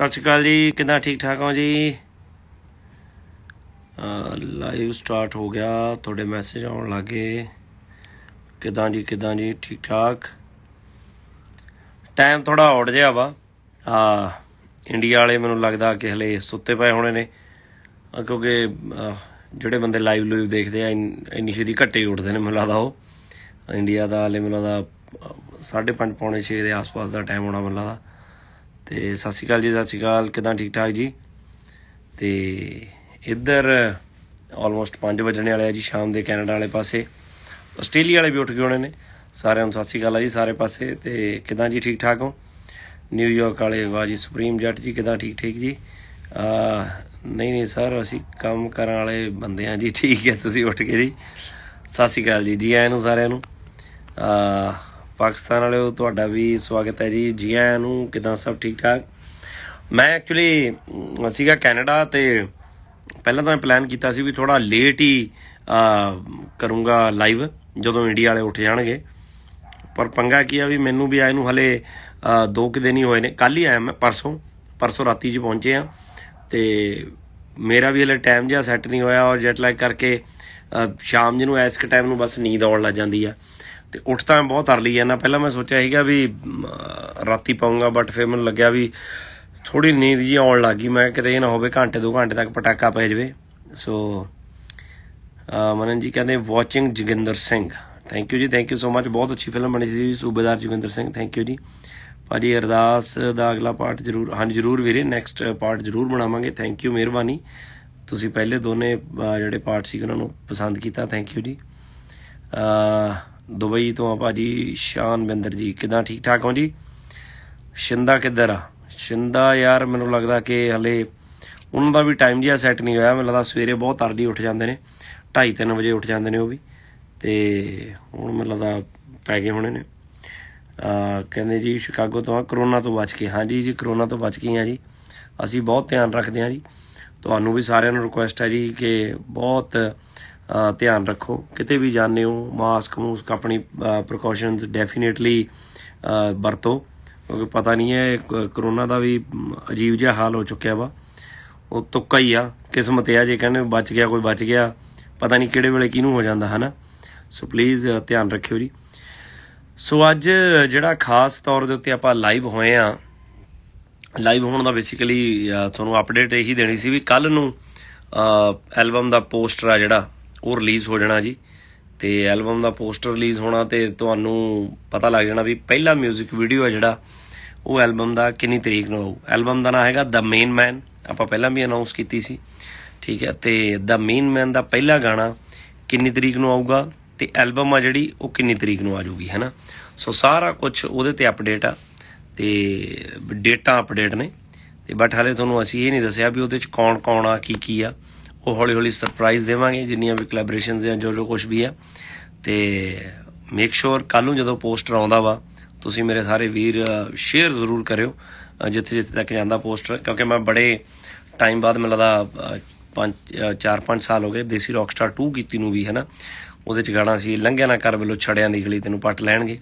ਸਤਿ ਸ਼੍ਰੀ ਅਕਾਲ ਜੀ ਕਿਦਾਂ ਠੀਕ ਠਾਕ ਹੋ ਜੀ ਲਾਈਵ ਸਟਾਰਟ ਹੋ ਗਿਆ ਤੁਹਾਡੇ ਮੈਸੇਜ ਆਉਣ ਲੱਗੇ ਕਿਦਾਂ ਜੀ ਕਿਦਾਂ ਜੀ ਠੀਕ ਠਾਕ ਟਾਈਮ ਥੋੜਾ ਔੜ ਜਿਆ ਵਾ ਆ ਇੰਡੀਆ ਵਾਲੇ ਮੈਨੂੰ ਲੱਗਦਾ ਕਿ ਹਲੇ ਸੁੱਤੇ ਪਏ ਹੋਣੇ ਨੇ ਕਿਉਂਕਿ ਜਿਹੜੇ ਬੰਦੇ ਲਾਈਵ ਲੂਵ ਦੇਖਦੇ ਆ ਇੰਨੀ ਛੇਦੀ ਘੱਟੇ ਉੱਠਦੇ ਨੇ ਮੈਨੂੰ ਲੱਗਦਾ ਉਹ ਇੰਡੀਆ ਦਾ ਹਲੇ ਮੈਨੂੰ ਲੱਗਦਾ 5:30 ਪੌਣੇ 6 ਦੇ ਆਸ-ਪਾਸ ਦਾ ਟਾਈਮ ਹੋਣਾ ਮੈਨੂੰ ਲੱਗਦਾ ਤੇ ਸਤਿ ਸ਼੍ਰੀ ਅਕਾਲ ਜੀ ਸਤਿ ਸ਼੍ਰੀ ਅਕਾਲ ਕਿਦਾਂ ਠੀਕ ਠਾਕ ਜੀ ਤੇ ਇੱਧਰ ਆਲਮੋਸਟ 5 ਵਜਣੇ ਵਾਲੇ ਆ ਜੀ ਸ਼ਾਮ ਦੇ ਕੈਨੇਡਾ ਵਾਲੇ ਪਾਸੇ ਆਸਟ੍ਰੇਲੀਆ ਵਾਲੇ ਵੀ ਉੱਠ ਗਏ ਹੋਣੇ ਨੇ ਸਾਰਿਆਂ ਨੂੰ ਸਤਿ ਸ਼੍ਰੀ ਅਕਾਲ ਆ ਜੀ ਸਾਰੇ ਪਾਸੇ ਤੇ ਕਿਦਾਂ ਜੀ ਠੀਕ ਠਾਕ ਹੋ ਨਿਊਯਾਰਕ ਵਾਲੇ ਵਾਹ ਜੀ ਸੁਪਰੀਮ ਜੱਟ ਜੀ ਕਿਦਾਂ ਠੀਕ ਠੀਕ ਜੀ ਆ ਨਹੀਂ ਨਹੀਂ ਸਰ ਅਸੀਂ ਕੰਮ ਕਰਨ ਵਾਲੇ ਬੰਦੇ ਆ ਜੀ ਠੀਕ ਹੈ ਤੁਸੀਂ ਉੱਠ ਕੇ ਜੀ ਸਤਿ ਸ਼੍ਰੀ ਅਕਾਲ ਜੀ ਜੀ ਆਇਆਂ ਨੂੰ ਸਾਰਿਆਂ ਨੂੰ ਆ ਪਾਕਿਸਤਾਨ ਵਾਲਿਓ ਤੁਹਾਡਾ ਵੀ ਸਵਾਗਤ ਹੈ ਜੀ ਜੀ ਆਇਆਂ ਨੂੰ ਕਿਦਾਂ ਸਭ ਠੀਕ ਠਾਕ ਮੈਂ ਐਕਚੁਅਲੀ ਸੀਗਾ ਕੈਨੇਡਾ ਤੇ ਪਹਿਲਾਂ ਤਾਂ ਮੈਂ ਪਲਾਨ ਕੀਤਾ ਸੀ ਵੀ ਥੋੜਾ ਲੇਟ ਹੀ ਕਰੂੰਗਾ ਲਾਈਵ ਜਦੋਂ ਇੰਡੀਆ ਵਾਲੇ ਉੱਠ ਜਾਣਗੇ ਪਰ ਪੰਗਾ ਕੀ ਆ ਵੀ ਮੈਨੂੰ ਵੀ ਆਏ ਨੂੰ ਹਲੇ ਦੋ ਕਿ ਦਿਨ ਹੀ ਹੋਏ ਨੇ ਕੱਲ ਹੀ ਆਇਆ ਮੈਂ ਪਰਸੋਂ ਪਰਸੋਂ ਰਾਤੀ ਜੀ ਪਹੁੰਚੇ ਆ ਤੇ ਮੇਰਾ ਵੀ ਹਲੇ ਟਾਈਮ ਜਿਹਾ ਸੈੱਟ ਨਹੀਂ ਹੋਇਆ ਔਰ ਜੈਟ ਲੈਗ ਕਰਕੇ ਸ਼ਾਮ ਜੀ ਨੂੰ ਐਸ ਕ ਟਾਈਮ ਨੂੰ ਬਸ ਨੀਂਦ ਆਉਣ ਲੱਗ ਜਾਂਦੀ ਆ ਤੇ ਉੱਠ ਤਾਂ ਬਹੁਤ ਅਰਲੀ ਜਾਂਦਾ ਪਹਿਲਾਂ ਮੈਂ ਸੋਚਿਆ ਸੀਗਾ ਵੀ ਰਾਤੀ ਪਾਉਂਗਾ ਬਟ ਫਿਰ ਮੈਨੂੰ ਲੱਗਿਆ ਵੀ ਥੋੜੀ ਨੀਂਦ ਜੀ ਆਉਣ ਲੱਗੀ ਮੈਂ ਕਿਤੇ ਇਹ ਨਾ ਹੋਵੇ ਘੰਟੇ ਦੋ ਘੰਟੇ ਤੱਕ ਪਟਾਕਾ ਪੈ ਜਾਵੇ ਸੋ ਮਨਨ ਜੀ ਕਹਿੰਦੇ watching Jaginder Singh thank you ਜੀ ਥੈਂਕ ਯੂ ਸੋ ਮਚ ਬਹੁਤ ਅੱਛੀ ਫਿਲਮ ਬਣੀ ਸੀ ਸੂਬੇਦਾਰ ਜਗਿੰਦਰ ਸਿੰਘ ਥੈਂਕ ਯੂ ਜੀ ਭਾਜੀ ਅਰਦਾਸ ਦਾ ਅਗਲਾ ਪਾਰਟ ਜ਼ਰੂਰ ਹਾਂਜੀ ਜ਼ਰੂਰ ਵੀਰੇ ਨੈਕਸਟ ਪਾਰਟ ਜ਼ਰੂਰ ਬਣਾਵਾਂਗੇ ਥੈਂਕ ਯੂ ਮਿਹਰਬਾਨੀ ਤੁਸੀਂ ਪਹਿਲੇ ਦੋਨੇ ਜਿਹੜੇ ਪਾਰਟ ਸੀ ਉਹਨਾਂ ਨੂੰ ਪਸੰਦ ਕੀਤਾ ਥੈਂਕ ਯੂ ਜੀ ਆ ਦੁਬਈ ਤੋਂ ਆ ਭਾਜੀ ਸ਼ਾਨ ਬਿੰਦਰ ਜੀ ਕਿਦਾਂ ਠੀਕ ਠਾਕ ਹੋ ਜੀ ਸ਼ਿੰਦਾ ਕਿੱਧਰ ਆ ਸ਼ਿੰਦਾ ਯਾਰ ਮੈਨੂੰ ਲੱਗਦਾ ਕਿ ਹਲੇ ਉਹਨਾਂ ਦਾ ਵੀ ਟਾਈਮ ਜਿਹਾ ਸੈੱਟ ਨਹੀਂ ਹੋਇਆ ਮੈਨੂੰ ਲੱਗਦਾ ਸਵੇਰੇ ਬਹੁਤ ਅਰਲੀ ਉੱਠ ਜਾਂਦੇ ਨੇ 2:30 ਵਜੇ ਉੱਠ ਜਾਂਦੇ ਨੇ ਉਹ ਵੀ ਤੇ ਹੁਣ ਮੈਨੂੰ ਲੱਗਦਾ ਪੈ ਗਏ ਹੋਣੇ ਨੇ ਆ ਕਹਿੰਦੇ ਜੀ ਸ਼ਿਕਾਗੋ ਤੋਂ ਆ ਕਰੋਨਾ ਤੋਂ ਬਚ ਕੇ ਹਾਂ ਜੀ ਜੀ ਕਰੋਨਾ ਤੋਂ ਬਚ ਕੇ ਆ ਜੀ ਅਸੀਂ ਬਹੁਤ ਧਿਆਨ ਰੱਖਦੇ ਹਾਂ ਜੀ ਤੁਹਾਨੂੰ ਵੀ ਸਾਰਿਆਂ ਨੂੰ ਰਿਕੁਐਸਟ ਹੈ ਜੀ ਕਿ ਬਹੁਤ ਧਿਆਨ ਰੱਖੋ ਕਿਤੇ ਵੀ ਜਾਂਦੇ ਹੋ ਮਾਸਕ ਮੂਸਕ ਆਪਣੀ ਪ੍ਰੀਕਾਸ਼ਨਸ ਡੈਫੀਨਿਟਲੀ ਵਰਤੋ ਕਿਉਂਕਿ ਪਤਾ ਨਹੀਂ ਹੈ ਕਰੋਨਾ ਦਾ ਵੀ ਅਜੀਬ ਜਿਹਾ ਹਾਲ ਹੋ ਚੁੱਕਿਆ ਵਾ ਉਹ ਤੁੱਕਾ ਹੀ ਆ ਕਿਸਮਤ ਆ ਜੇ ਕਹਿੰਦੇ ਬਚ ਗਿਆ ਕੋਈ ਬਚ ਗਿਆ ਪਤਾ ਨਹੀਂ ਕਿਹੜੇ ਵੇਲੇ ਕਿਹਨੂੰ ਹੋ ਜਾਂਦਾ ਹਨਾ ਸੋ ਪਲੀਜ਼ ਧਿਆਨ ਰੱਖਿਓ ਜੀ ਸੋ ਅੱਜ ਜਿਹੜਾ ਖਾਸ ਤੌਰ ਦੇ ਉੱਤੇ ਆਪਾਂ ਲਾਈਵ ਹੋਏ ਆ ਲਾਈਵ ਹੋਣ ਦਾ ਬੇਸਿਕਲੀ ਤੁਹਾਨੂੰ ਅਪਡੇਟ ਇਹੀ ਦੇਣੀ ਸੀ ਵੀ ਕੱਲ ਨੂੰ ਐਲਬਮ ਦਾ ਪੋਸਟਰ ਆ ਜਿਹੜਾ ਉਹ ਰਿਲੀਜ਼ ਹੋ ਜਾਣਾ ਜੀ ਤੇ ਐਲਬਮ ਦਾ ਪੋਸਟਰ ਰਿਲੀਜ਼ ਹੋਣਾ ਤੇ ਤੁਹਾਨੂੰ ਪਤਾ ਲੱਗ ਜਾਣਾ ਵੀ ਪਹਿਲਾ 뮤직 ਵੀਡੀਓ ਹੈ ਜਿਹੜਾ ਉਹ ਐਲਬਮ ਦਾ ਕਿੰਨੀ ਤਰੀਕ ਨੂੰ ਆਊ ਐਲਬਮ ਦਾ ਨਾਮ ਹੈਗਾ ਦਾ ਮੇਨ ਮੈਨ ਆਪਾਂ ਪਹਿਲਾਂ ਵੀ ਅਨਾਉਂਸ ਕੀਤੀ ਸੀ ਠੀਕ ਹੈ ਤੇ ਦਾ ਮੇਨ ਮੈਨ ਦਾ ਪਹਿਲਾ ਗਾਣਾ ਕਿੰਨੀ ਤਰੀਕ ਨੂੰ ਆਊਗਾ ਤੇ ਐਲਬਮ ਆ ਜਿਹੜੀ ਉਹ ਕਿੰਨੀ ਤਰੀਕ ਨੂੰ ਆ ਜਾਊਗੀ ਹੈਨਾ ਸੋ ਸਾਰਾ ਕੁਝ ਉਹਦੇ ਤੇ ਅਪਡੇਟ ਆ ਤੇ ਡੇਟਾ ਅਪਡੇਟ ਨੇ ਤੇ ਬਟ ਹਲੇ ਤੁਹਾਨੂੰ ਅਸੀਂ ਇਹ ਨਹੀਂ ਦੱਸਿਆ ਵੀ ਉਹਦੇ ਚ ਕੌਣ ਕੌਣ ਆ ਕੀ ਕੀ ਆ ਉਹ ਹੌਲੀ ਹੌਲੀ ਸਰਪ੍ਰਾਈਜ਼ ਦੇਵਾਂਗੇ ਜਿੰਨੀਆਂ ਵੀ ਕੋਲੈਬੋਰੇਸ਼ਨਸ ਜਾਂ ਜੋ ਜੋ ਕੁਝ ਵੀ ਆ ਤੇ ਮੇਕ ਸ਼ੋਰ ਕੱਲ ਨੂੰ ਜਦੋਂ ਪੋਸਟਰ ਆਉਂਦਾ ਵਾ ਤੁਸੀਂ ਮੇਰੇ ਸਾਰੇ ਵੀਰ ਸ਼ੇਅਰ ਜ਼ਰੂਰ ਕਰਿਓ ਜਿੱਥੇ ਜਿੱਥੇ ਤੱਕ ਜਾਂਦਾ ਪੋਸਟਰ ਕਿਉਂਕਿ ਮੈਂ ਬੜੇ ਟਾਈਮ ਬਾਅਦ ਮਿਲਦਾ ਪੰਜ 5 4-5 ਸਾਲ ਹੋ ਗਏ ਦੇਸੀ ਰੌਕਸਟਾਰ 2 ਕੀਤੀ ਨੂੰ ਵੀ ਹੈਨਾ ਉਹਦੇ ਚ ਗਾਣਾ ਸੀ ਲੰਘਿਆ ਨਾ ਕਰ ਵੱਲੋਂ ਛੜਿਆਂ ਦੀ ਗਲੀ ਤੈਨੂੰ ਪੱਟ ਲੈਣਗੇ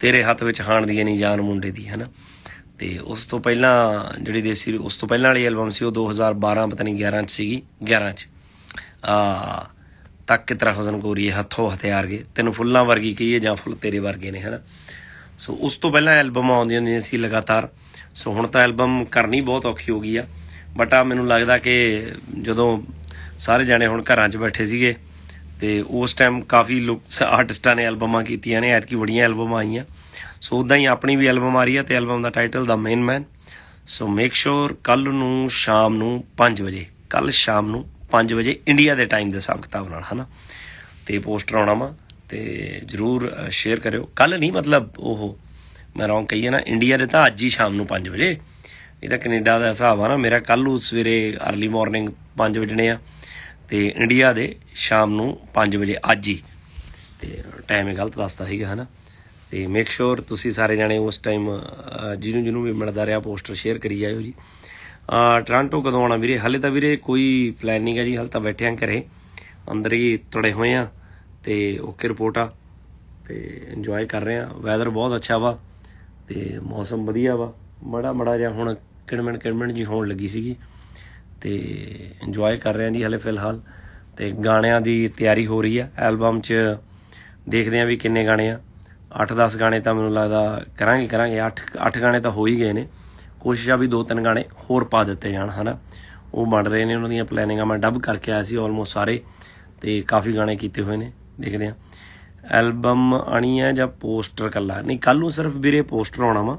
ਤੇਰੇ ਹੱਥ ਵਿੱਚ ਹਾਣ ਦੀ ਨਹੀਂ ਜਾਨ ਮੁੰਡੇ ਦੀ ਹੈਨਾ ਤੇ ਉਸ ਤੋਂ ਪਹਿਲਾਂ ਜਿਹੜੀ ਦੇਸੀ ਉਸ ਤੋਂ ਪਹਿਲਾਂ ਵਾਲੀ ਐਲਬਮ ਸੀ ਉਹ 2012 ਪਤਾ ਨਹੀਂ 11 ਚ ਸੀਗੀ 11 ਚ ਆ ਤੱਕ ਕਿ ਤਰ੍ਹਾਂ ਹਜ਼ਨ ਗੋਰੀ ਹੱਥੋਂ ਹਥਿਆਰ ਗਏ ਤੈਨੂੰ ਫੁੱਲਾਂ ਵਰਗੀ ਕਹੀਏ ਜਾਂ ਫੁੱਲ ਤੇਰੇ ਵਰਗੇ ਨੇ ਹਨਾ ਸੋ ਉਸ ਤੋਂ ਪਹਿਲਾਂ ਐਲਬਮਾਂ ਆਉਂਦੀਆਂ ਹੁੰਦੀਆਂ ਸੀ ਲਗਾਤਾਰ ਸੋ ਹੁਣ ਤਾਂ ਐਲਬਮ ਕਰਨੀ ਬਹੁਤ ਔਖੀ ਹੋ ਗਈ ਆ ਬਟ ਆ ਮੈਨੂੰ ਲੱਗਦਾ ਕਿ ਜਦੋਂ ਸਾਰੇ ਜਾਣੇ ਹੁਣ ਘਰਾਂ 'ਚ ਬੈਠੇ ਸੀਗੇ ਤੇ ਉਸ ਟਾਈਮ ਕਾਫੀ ਲੋਕ ਆਰਟਿਸਟਾਂ ਨੇ ਐਲਬਮਾਂ ਕੀਤੀਆਂ ਨੇ ਐਤਕੀ ਬੜੀਆਂ ਐਲਬਮਾਂ ਆਈਆਂ ਸੋ ਉਦਾਂ ਹੀ ਆਪਣੀ ਵੀ ਐਲਬਮ ਆ ਰਹੀ ਹੈ ਤੇ ਐਲਬਮ ਦਾ ਟਾਈਟਲ ਦਾ main man so make sure ਕੱਲ ਨੂੰ ਸ਼ਾਮ ਨੂੰ 5 ਵਜੇ ਕੱਲ ਸ਼ਾਮ ਨੂੰ 5 ਵਜੇ ਇੰਡੀਆ ਦੇ ਟਾਈਮ ਦੇ ਹਿਸਾਬ ਕਿਤਾਬ ਨਾਲ ਹਨਾ ਤੇ ਪੋਸਟਰ ਆਉਣਾ ਵਾ ਤੇ ਜਰੂਰ ਸ਼ੇਅਰ ਕਰਿਓ ਕੱਲ ਨਹੀਂ ਮਤਲਬ ਉਹ ਮੈਂ ਰੌਂਗ ਕਹੀਏ ਨਾ ਇੰਡੀਆ ਦੇ ਤਾਂ ਅੱਜ ਹੀ ਸ਼ਾਮ ਨੂੰ 5 ਵਜੇ ਇਹ ਤਾਂ ਕੈਨੇਡਾ ਦਾ ਹਿਸਾਬ ਆ ਨਾ ਮੇਰਾ ਕੱਲ ਨੂੰ ਸਵੇਰੇ अर्ਲੀ ਮਾਰਨਿੰਗ 5 ਵਜੇ ਆ ਤੇ ਇੰਡੀਆ ਦੇ ਸ਼ਾਮ ਨੂੰ 5 ਵਜੇ ਅੱਜ ਹੀ ਤੇ ਟਾਈਮ ਹੀ ਗਲਤ ਦੱਸਦਾ ਸੀਗਾ ਹਨਾ ਤੇ ਮੇਕ ਸ਼ੋਰ ਤੁਸੀਂ ਸਾਰੇ ਜਾਣੇ ਉਸ ਟਾਈਮ ਜਿਹਨੂੰ ਜਿਹਨੂੰ ਵੀ ਮਿਲਦਾ ਰਿਹਾ ਪੋਸਟਰ ਸ਼ੇਅਰ ਕਰੀ ਜਾਓ ਜੀ ਆ ਟ੍ਰਾਂਟੋ ਕਦੋਂ ਆਣਾ ਵੀਰੇ ਹਲੇ ਤਾਂ ਵੀਰੇ ਕੋਈ ਪਲੈਨਿੰਗ ਹੈ ਜੀ ਹਲੇ ਤਾਂ ਬੈਠੇ ਆਂ ਘਰੇ ਅੰਦਰ ਹੀ ਤੜੇ ਹੋਏ ਆ ਤੇ ਓਕੇ ਰਿਪੋਰਟ ਆ ਤੇ ਇੰਜੋਏ ਕਰ ਰਹੇ ਆ ਵੈਦਰ ਬਹੁਤ ਅੱਛਾ ਵਾ ਤੇ ਮੌਸਮ ਵਧੀਆ ਵਾ ਮੜਾ ਮੜਾ ਜਿਹਾ ਹੁਣ ਕਿਣਮਣ ਕਿਣਮਣ ਜੀ ਹੋਣ ਲੱਗੀ ਸੀਗੀ ਤੇ ਇੰਜੋਏ ਕਰ ਰਹੇ ਆ ਜੀ ਹਲੇ ਫਿਲਹਾਲ ਤੇ ਗਾਣਿਆਂ ਦੀ ਤਿਆਰੀ ਹੋ ਰਹੀ ਆ ਐਲਬਮ 'ਚ ਦੇਖਦੇ ਆ ਵੀ ਕਿੰਨੇ ਗਾਣੇ ਆ 8-10 ਗਾਣੇ ਤਾਂ ਮੈਨੂੰ ਲੱਗਦਾ ਕਰਾਂਗੇ ਕਰਾਂਗੇ 8 8 ਗਾਣੇ ਤਾਂ ਹੋ ਹੀ ਗਏ ਨੇ ਕੋਸ਼ਿਸ਼ ਆ ਵੀ ਦੋ ਤਿੰਨ ਗਾਣੇ ਹੋਰ ਪਾ ਦਿੱਤੇ ਜਾਣ ਹਨਾ ਉਹ ਬਣ ਰਹੇ ਨੇ ਉਹਨਾਂ ਦੀਆਂ ਪਲੈਨਿੰਗਾਂ ਮੈਂ ਡਬ ਕਰਕੇ ਆਇਆ ਸੀ ਆਲਮੋਸਟ ਸਾਰੇ ਤੇ ਕਾਫੀ ਗਾਣੇ ਕੀਤੇ ਹੋਏ ਨੇ ਦੇਖਦੇ ਆ ਐਲਬਮ ਆਣੀ ਆ ਜਾਂ ਪੋਸਟਰ ਕੱਲਾ ਨਹੀਂ ਕੱਲ ਨੂੰ ਸਿਰਫ ਵੀਰੇ ਪੋਸਟਰ ਆਉਣਾ ਵਾ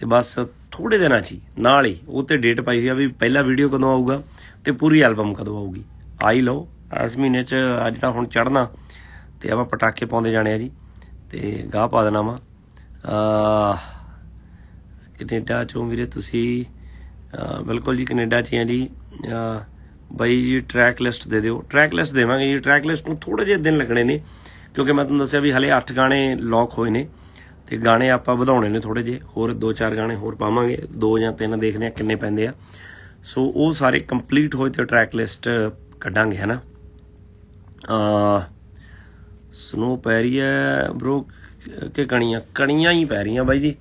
ਤੇ ਬਸ ਥੋੜੇ ਦਿਨਾਂ 'ਚ ਨਾਲ ਹੀ ਉਹ ਤੇ ਡੇਟ ਪਾਈ ਹੋਈ ਆ ਵੀ ਪਹਿਲਾ ਵੀਡੀਓ ਕਦੋਂ ਆਊਗਾ ਤੇ ਪੂਰੀ ਐਲਬਮ ਕਦੋਂ ਆਊਗੀ ਆਈ ਲਓ ਇਸ ਮਹੀਨੇ 'ਚ ਅੱਜ ਤਾਂ ਹੁਣ ਚੜਨਾ ਤੇ ਆਪਾਂ ਪਟਾਕੇ ਪਾਉਂਦੇ ਜਾਣੇ ਆ ਜੀ ਤੇ ਗਾਹ ਪਾ ਦੇਣਾ ਵਾ ਕੈਨੇਡਾ ਚੋਂ ਵੀਰੇ ਤੁਸੀਂ ਬਿਲਕੁਲ ਜੀ ਕੈਨੇਡਾ ਚ ਜੀ ਬਾਈ ਜੀ ਟਰੈਕ ਲਿਸਟ ਦੇ ਦਿਓ ਟਰੈਕ ਲਿਸਟ ਦੇਵਾਂਗੇ ਜੀ ਟਰੈਕ ਲਿਸਟ ਨੂੰ ਥੋੜੇ ਜਿਹੇ ਦਿਨ ਲੱਗਣੇ ਨੇ ਕਿਉਂਕਿ ਮੈਂ ਤੁਹਾਨੂੰ ਦੱਸਿਆ ਵੀ ਹਲੇ 8 ਗਾਣੇ ਲੌਕ ਹੋਏ ਨੇ ਤੇ ਗਾਣੇ ਆਪਾਂ ਵਧਾਉਣੇ ਨੇ ਥੋੜੇ ਜਿਹੇ ਹੋਰ 2-4 ਗਾਣੇ ਹੋਰ ਪਾਵਾਂਗੇ 2 ਜਾਂ 3 ਦੇਖਦੇ ਆ ਕਿੰਨੇ ਪੈਂਦੇ ਆ ਸੋ ਉਹ ਸਾਰੇ ਕੰਪਲੀਟ ਹੋਏ ਤੇ ਟਰੈਕ ਲਿਸਟ ਕੱਢਾਂਗੇ ਹਨਾ ਆ ਸਨੋ ਪੈ ਰਹੀ ਹੈ ਬ్రో ਕਿ ਕਣੀਆਂ ਕਣੀਆਂ ਹੀ ਪੈ ਰਹੀਆਂ ਬਾਈ ਜੀ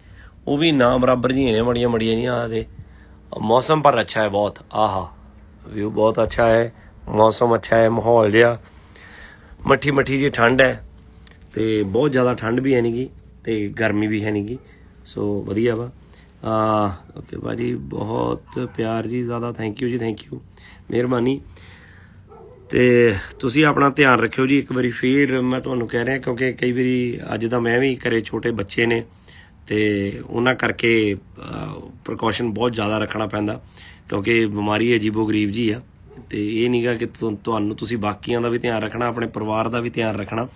ਉਹ ਵੀ ਨਾ ਬਰਾਬਰ ਜੀ ਨੇ ਮੜੀਆਂ ਮੜੀਆਂ ਨਹੀਂ ਆ ਦੇ ਮੌਸਮ ਪਰ ਅੱਛਾ ਹੈ ਬਹੁਤ ਆਹਾ ਵਿਊ ਬਹੁਤ ਅੱਛਾ ਹੈ ਮੌਸਮ ਅੱਛਾ ਹੈ ਮਾਹੌਲ ਜਿਆ ਮੱਠੀ ਮੱਠੀ ਜੀ ਠੰਡ ਹੈ ਤੇ ਬਹੁਤ ਜ਼ਿਆਦਾ ਠੰਡ ਵੀ ਹੈ ਨਹੀਂਗੀ ਤੇ ਗਰਮੀ ਵੀ ਹੈ ਨਹੀਂਗੀ ਸੋ ਵਧੀਆ ਵਾ ਆ ਓਕੇ ਜੀ ਬਹੁਤ ਪਿਆਰ ਜੀ ਜ਼ਿਆਦਾ ਥੈਂਕ ਯੂ ਜੀ ਥੈਂਕ ਯੂ ਮਿਹਰਬਾਨੀ ਤੇ ਤੁਸੀਂ ਆਪਣਾ ਧਿਆਨ ਰੱਖਿਓ ਜੀ ਇੱਕ ਵਾਰੀ ਫੇਰ ਮੈਂ ਤੁਹਾਨੂੰ ਕਹਿ ਰਿਹਾ ਕਿਉਂਕਿ ਕਈ ਵਾਰੀ ਅੱਜ ਦਾ ਮੈਂ ਵੀ ਘਰੇ ਛੋਟੇ ਬੱਚੇ ਨੇ ਤੇ ਉਹਨਾਂ ਕਰਕੇ ਪ੍ਰੀਕਾਸ਼ਨ ਬਹੁਤ ਜ਼ਿਆਦਾ ਰੱਖਣਾ ਪੈਂਦਾ ਕਿਉਂਕਿ ਬਿਮਾਰੀ ਅਜੀਬੋ ਗਰੀਬ ਜੀ ਆ ਤੇ ਇਹ ਨਹੀਂਗਾ ਕਿ ਤੁਹਾਨੂੰ ਤੁਸੀਂ ਬਾਕੀਆਂ ਦਾ ਵੀ ਧਿਆਨ ਰੱਖਣਾ ਆਪਣੇ ਪਰਿਵਾਰ ਦਾ ਵੀ ਧਿਆਨ ਰੱਖਣਾ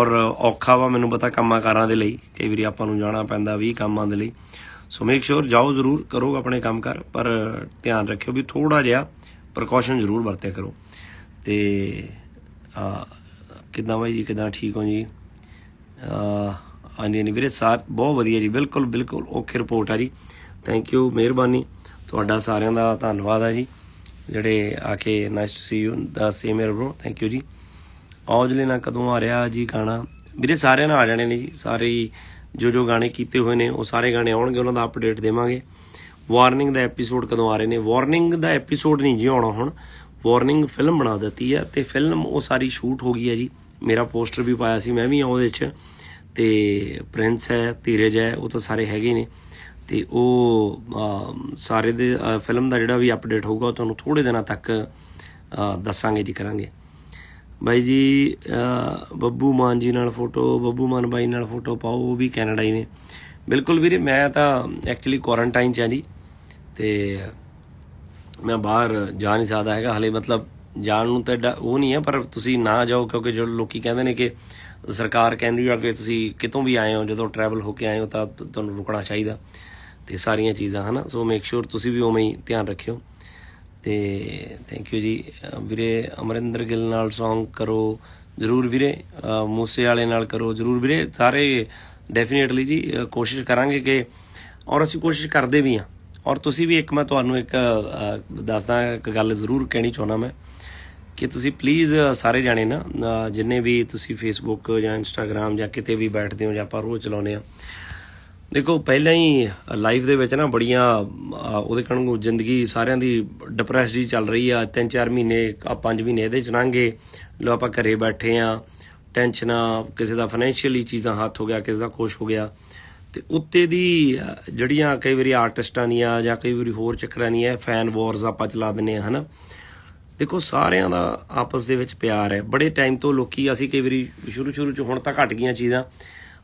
ਔਰ ਔਖਾ ਵਾ ਮੈਨੂੰ ਪਤਾ ਕੰਮਾਂ ਕਾਰਾਂ ਦੇ ਲਈ ਕਈ ਵਾਰੀ ਆਪਾਂ ਨੂੰ ਜਾਣਾ ਪੈਂਦਾ ਵੀ ਕੰਮਾਂ ਦੇ ਲਈ ਸੋ ਮੇਕ ਸ਼ੋਰ ਜਾਓ ਜ਼ਰੂਰ ਕਰੋ ਆਪਣੇ ਕੰਮ ਕਰ ਪਰ ਧਿਆਨ ਰੱਖਿਓ ਵੀ ਥੋੜਾ ਜਿਹਾ ਪ੍ਰੀਕਾਸ਼ਨ ਜ਼ਰੂਰ ਵਰਤਿਆ ਕਰੋ ਤੇ ਆ ਕਿਦਾਂ ਬਾਈ ਜੀ ਕਿਦਾਂ ਠੀਕ ਹੋ ਜੀ ਆ ਹਾਂਜੀ ਜੀ ਵੀਰੇ ਸਾਰ ਬਹੁਤ ਵਧੀਆ ਜੀ ਬਿਲਕੁਲ ਬਿਲਕੁਲ ਓਕੇ ਰਿਪੋਰਟ ਆ ਜੀ ਥੈਂਕ ਯੂ ਮਿਹਰਬਾਨੀ ਤੁਹਾਡਾ ਸਾਰਿਆਂ ਦਾ ਧੰਨਵਾਦ ਆ ਜੀ ਜਿਹੜੇ ਆ ਕੇ ਨਾਈਸ ਟੂ ਸੀ ਯੂ ਦਾ ਸੇਮ ਹੈ ਬ్రో ਥੈਂਕ ਯੂ ਜੀ ਔਜਲੇ ਨਾ ਕਦੋਂ ਆ ਰਿਹਾ ਜੀ ਗਾਣਾ ਵੀਰੇ ਸਾਰਿਆਂ ਨਾਲ ਆ ਜਾਣੇ ਨੇ ਜੀ ਸਾਰੇ ਜੋ ਜੋ ਗਾਣੇ ਕੀਤੇ ਹੋਏ ਨੇ ਉਹ ਸਾਰੇ ਗਾਣੇ ਆਉਣਗੇ ਉਹਨਾਂ ਦਾ ਅਪਡੇਟ ਦੇਵਾਂਗੇ ਵਾਰਨਿੰਗ ਦਾ ਐਪੀਸੋਡ ਕਦੋਂ ਆ ਰਹੇ ਨੇ ਵਾਰਨਿੰਗ ਦਾ ਐਪੀਸੋਡ ਨਹੀਂ ਜੀ ਆਉਣਾ ਹੁਣ ਵਾਰਨਿੰਗ ਫਿਲਮ ਬਣਾ ਦਿੱਤੀ ਹੈ ਤੇ ਫਿਲਮ ਉਹ ਸਾਰੀ ਸ਼ੂਟ ਹੋ ਗਈ ਹੈ ਜੀ ਮੇਰਾ ਪੋਸਟਰ ਵੀ ਪਾਇਆ ਸੀ ਮੈਂ ਵੀ ਉਹਦੇ 'ਚ ਤੇ ਪ੍ਰਿੰਸ ਹੈ ਧੀਰਜ ਹੈ ਉਹ ਤਾਂ ਸਾਰੇ ਹੈਗੇ ਨੇ ਤੇ ਉਹ ਸਾਰੇ ਦੇ ਫਿਲਮ ਦਾ ਜਿਹੜਾ ਵੀ ਅਪਡੇਟ ਹੋਊਗਾ ਉਹ ਤੁਹਾਨੂੰ ਥੋੜੇ ਦਿਨਾਂ ਤੱਕ ਦੱਸਾਂਗੇ ਜੀ ਕਰਾਂਗੇ ਬਾਈ ਜੀ ਬੱਬੂ ਮਾਨ ਜੀ ਨਾਲ ਫੋਟੋ ਬੱਬੂ ਮਾਨ ਬਾਈ ਨਾਲ ਫੋਟੋ ਪਾਓ ਉਹ ਵੀ ਕੈਨੇਡਾ ਹੀ ਨੇ ਬਿਲਕੁਲ ਵੀਰੇ ਮੈਂ ਤਾਂ ਐਕਚੁਅਲੀ ਕੁਆਰੰਟਾਈਨ ਚ ਆ ਜੀ ਤੇ ਮੈਂ ਬਾਹਰ ਜਾ ਨਹੀਂ ਸਕਦਾ ਹੈਗਾ ਹਲੇ ਮਤਲਬ ਜਾਣ ਨੂੰ ਤਾਂ ਉਹ ਨਹੀਂ ਹੈ ਪਰ ਤੁਸੀਂ ਨਾ ਜਾਓ ਕਿਉਂਕਿ ਜੋ ਲੋਕੀ ਕਹਿੰਦੇ ਨੇ ਕਿ ਸਰਕਾਰ ਕਹਿੰਦੀ ਆ ਕਿ ਤੁਸੀਂ ਕਿਤੋਂ ਵੀ ਆਏ ਹੋ ਜਦੋਂ ਟਰੈਵਲ ਹੋ ਕੇ ਆਏ ਹੋ ਤਾਂ ਤੁਹਾਨੂੰ ਰੁਕਣਾ ਚਾਹੀਦਾ ਤੇ ਸਾਰੀਆਂ ਚੀਜ਼ਾਂ ਹਨਾ ਸੋ ਮੇਕ ਸ਼ੋਰ ਤੁਸੀਂ ਵੀ ਉਵੇਂ ਹੀ ਧਿਆਨ ਰੱਖਿਓ ਤੇ ਥੈਂਕ ਯੂ ਜੀ ਵੀਰੇ ਅਮਰਿੰਦਰ ਗਿੱਲ ਨਾਲ Song ਕਰੋ ਜ਼ਰੂਰ ਵੀਰੇ ਮੂਸੇ ਵਾਲੇ ਨਾਲ ਕਰੋ ਜ਼ਰੂਰ ਵੀਰੇ ਸਾਰੇ ਡੈਫੀਨੇਟਲੀ ਜੀ ਕੋਸ਼ਿਸ਼ ਕਰਾਂਗੇ ਕਿ ਔਰ ਅਸੀਂ ਕੋਸ਼ਿਸ਼ ਕਰਦੇ ਵੀ ਆ ਔਰ ਤੁਸੀਂ ਵੀ ਇੱਕ ਮੈਂ ਤੁਹਾਨੂੰ ਇੱਕ ਦੱਸਦਾ ਇੱਕ ਗੱਲ ਜ਼ਰੂਰ ਕਹਿਣੀ ਚਾਹਣਾ ਮੈਂ ਕਿ ਤੁਸੀਂ ਪਲੀਜ਼ ਸਾਰੇ ਜਾਣੇ ਨਾ ਜਿੰਨੇ ਵੀ ਤੁਸੀਂ ਫੇਸਬੁੱਕ ਜਾਂ ਇੰਸਟਾਗ੍ਰam ਜਾਂ ਕਿਤੇ ਵੀ ਬੈਠਦੇ ਹੋ ਜਾਂ ਆਪਾਂ ਰੋਜ਼ ਚਲਾਉਨੇ ਆ ਦੇਖੋ ਪਹਿਲਾਂ ਹੀ ਲਾਈਵ ਦੇ ਵਿੱਚ ਨਾ ਬੜੀਆਂ ਉਹਦੇ ਕਾਰਨ ਜ਼ਿੰਦਗੀ ਸਾਰਿਆਂ ਦੀ ਡਿਪਰੈਸਡ ਹੀ ਚੱਲ ਰਹੀ ਆ 3-4 ਮਹੀਨੇ ਆ 5 ਮਹੀਨੇ ਇਹਦੇ ਚ ਲੰਘੇ ਲੋ ਆਪਾਂ ਘਰੇ ਬੈਠੇ ਆ ਟੈਨਸ਼ਨਾਂ ਕਿਸੇ ਦਾ ਫਾਈਨੈਂਸ਼ੀਅਲੀ ਚੀਜ਼ਾਂ ਹੱਥ ਹੋ ਗਿਆ ਕਿਸੇ ਦਾ ਖੁਸ਼ ਹੋ ਗਿਆ ਤੇ ਉੱਤੇ ਦੀ ਜਿਹੜੀਆਂ ਕਈ ਵਾਰੀ ਆਰਟਿਸਟਾਂ ਦੀਆਂ ਜਾਂ ਕਈ ਵਾਰੀ ਹੋਰ ਚੱਕਰਾਂ ਦੀਆਂ ਫੈਨ ਵਾਰਸ ਆਪਾਂ ਚਲਾ ਦਿੰਨੇ ਆ ਹਨਾ ਦੇਖੋ ਸਾਰਿਆਂ ਦਾ ਆਪਸ ਦੇ ਵਿੱਚ ਪਿਆਰ ਹੈ ਬੜੇ ਟਾਈਮ ਤੋਂ ਲੋਕੀ ਅਸੀਂ ਕਈ ਵਾਰੀ ਸ਼ੁਰੂ ਸ਼ੁਰੂ ਚ ਹੁਣ ਤਾਂ ਘਟ ਗਈਆਂ ਚੀਜ਼ਾਂ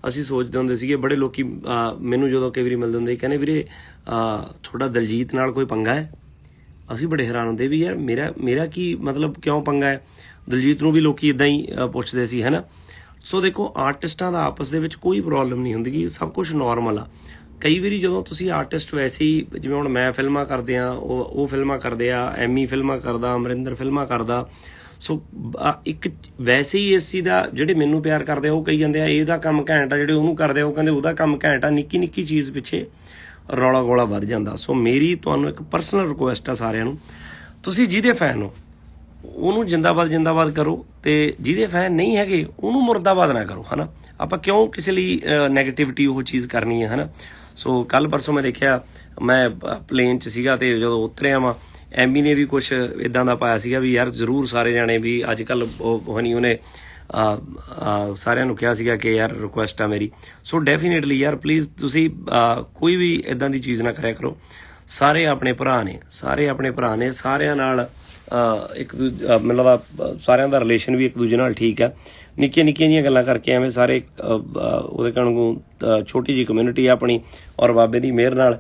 ਅਸੀਂ ਸੋਚਦੇ ਹੁੰਦੇ ਸੀਗੇ ਬੜੇ ਲੋਕੀ ਮੈਨੂੰ ਜਦੋਂ ਕਈ ਵਾਰੀ ਮਿਲਦੇ ਹੁੰਦੇ ਕਹਿੰਦੇ ਵੀਰੇ ਥੋੜਾ ਦਲਜੀਤ ਨਾਲ ਕੋਈ ਪੰਗਾ ਹੈ ਅਸੀਂ ਬੜੇ ਹੈਰਾਨ ਹੁੰਦੇ ਵੀ ਯਾਰ ਮੇਰਾ ਮੇਰਾ ਕੀ ਮਤਲਬ ਕਿਉਂ ਪੰਗਾ ਹੈ ਦਲਜੀਤ ਨੂੰ ਵੀ ਲੋਕੀ ਇਦਾਂ ਹੀ ਪੁੱਛਦੇ ਸੀ ਹੈਨਾ ਸੋ ਦੇਖੋ ਆਰਟਿਸਟਾਂ ਦਾ ਆਪਸ ਦੇ ਵਿੱਚ ਕੋਈ ਪ੍ਰੋਬਲਮ ਨਹੀਂ ਹੁੰਦੀ ਸਭ ਕੁਝ ਨਾਰਮਲ ਆ ਕਈ ਵਾਰੀ ਜਦੋਂ ਤੁਸੀਂ ਆਰਟਿਸਟ ਵੈਸੇ ਹੀ ਜਿਵੇਂ ਹੁਣ ਮੈਂ ਫਿਲਮਾਂ ਕਰਦੇ ਆ ਉਹ ਉਹ ਫਿਲਮਾਂ ਕਰਦੇ ਆ ਐਮੀ ਫਿਲਮਾਂ ਕਰਦਾ ਅਮਰਿੰਦਰ ਫਿਲਮਾਂ ਕਰਦਾ ਸੋ ਇੱਕ ਵੈਸੇ ਹੀ ਇਸ ਦਾ ਜਿਹੜੇ ਮੈਨੂੰ ਪਿਆਰ ਕਰਦੇ ਆ ਉਹ ਕਹੀ ਜਾਂਦੇ ਆ ਇਹਦਾ ਕੰਮ ਘੈਂਟ ਆ ਜਿਹੜੇ ਉਹਨੂੰ ਕਰਦੇ ਆ ਉਹ ਕਹਿੰਦੇ ਉਹਦਾ ਕੰਮ ਘੈਂਟ ਆ ਨਿੱਕੀ ਨਿੱਕੀ ਚੀਜ਼ ਪਿੱਛੇ ਰੌਲਾ ਗੋਲਾ ਵੱਧ ਜਾਂਦਾ ਸੋ ਮੇਰੀ ਤੁਹਾਨੂੰ ਇੱਕ ਪਰਸਨਲ ਰਿਕੁਐਸਟ ਆ ਸਾਰਿਆਂ ਨੂੰ ਤੁਸੀਂ ਜਿਹਦੇ ਫੈਨ ਹੋ ਉਹਨੂੰ ਜਿੰਦਾਬਾਦ ਜਿੰਦਾਬਾਦ ਕਰੋ ਤੇ ਜਿਹਦੇ ਫੈਨ ਨਹੀਂ ਹੈਗੇ ਉਹਨੂੰ ਮਰਦਾਬਾਦ ਨਾ ਕਰੋ ਹਨਾ ਆਪਾਂ ਕਿਉਂ ਕਿਸੇ ਲਈ 네ਗੇਟਿਵਿਟੀ ਉਹ ਚੀਜ਼ ਕਰਨੀ ਹੈ ਹਨਾ ਸੋ ਕੱਲ ਪਰਸੋਂ ਮੈਂ ਦੇਖਿਆ ਮੈਂ ਪਲੇਨ 'ਚ ਸੀਗਾ ਤੇ ਜਦੋਂ ਉਤਰਿਆ ਵਾਂ ਐਮੀ ਨੇ ਵੀ ਕੁਝ ਇਦਾਂ ਦਾ ਪਾਇਆ ਸੀਗਾ ਵੀ ਯਾਰ ਜ਼ਰੂਰ ਸਾਰੇ ਜਾਣੇ ਵੀ ਅੱਜ ਕੱਲ ਉਹ ਹਨੀ ਉਹਨੇ ਸਾਰਿਆਂ ਨੂੰ ਕਿਹਾ ਸੀਗਾ ਕਿ ਯਾਰ ਰਿਕੁਐਸਟ ਆ ਮੇਰੀ ਸੋ ਡੈਫੀਨਿਟਲੀ ਯਾਰ ਪਲੀਜ਼ ਤੁਸੀਂ ਕੋਈ ਵੀ ਇਦਾਂ ਦੀ ਚੀਜ਼ ਨਾ ਕਰਿਆ ਕਰੋ ਸਾਰੇ ਆਪਣੇ ਭਰਾ ਨੇ ਸਾਰੇ ਆਪਣੇ ਭਰਾ ਨੇ ਸਾਰਿਆਂ ਨਾਲ ਇੱਕ ਮਤਲਬ ਸਾਰਿਆਂ ਦਾ ਰਿਲੇਸ਼ਨ ਵੀ ਇੱਕ ਦੂਜੇ ਨਾਲ ਠੀਕ ਹੈ ਨਿੱਕੇ ਨਿੱਕੇ ਜੀਆਂ ਗੱਲਾਂ ਕਰਕੇ ਐਵੇਂ ਸਾਰੇ ਉਹਦੇ ਨੂੰ ਛੋਟੀ ਜੀ ਕਮਿਊਨਿਟੀ ਆ ਆਪਣੀ ਔਰ ਬਾਬੇ ਦੀ ਮਿਹਰ ਨਾਲ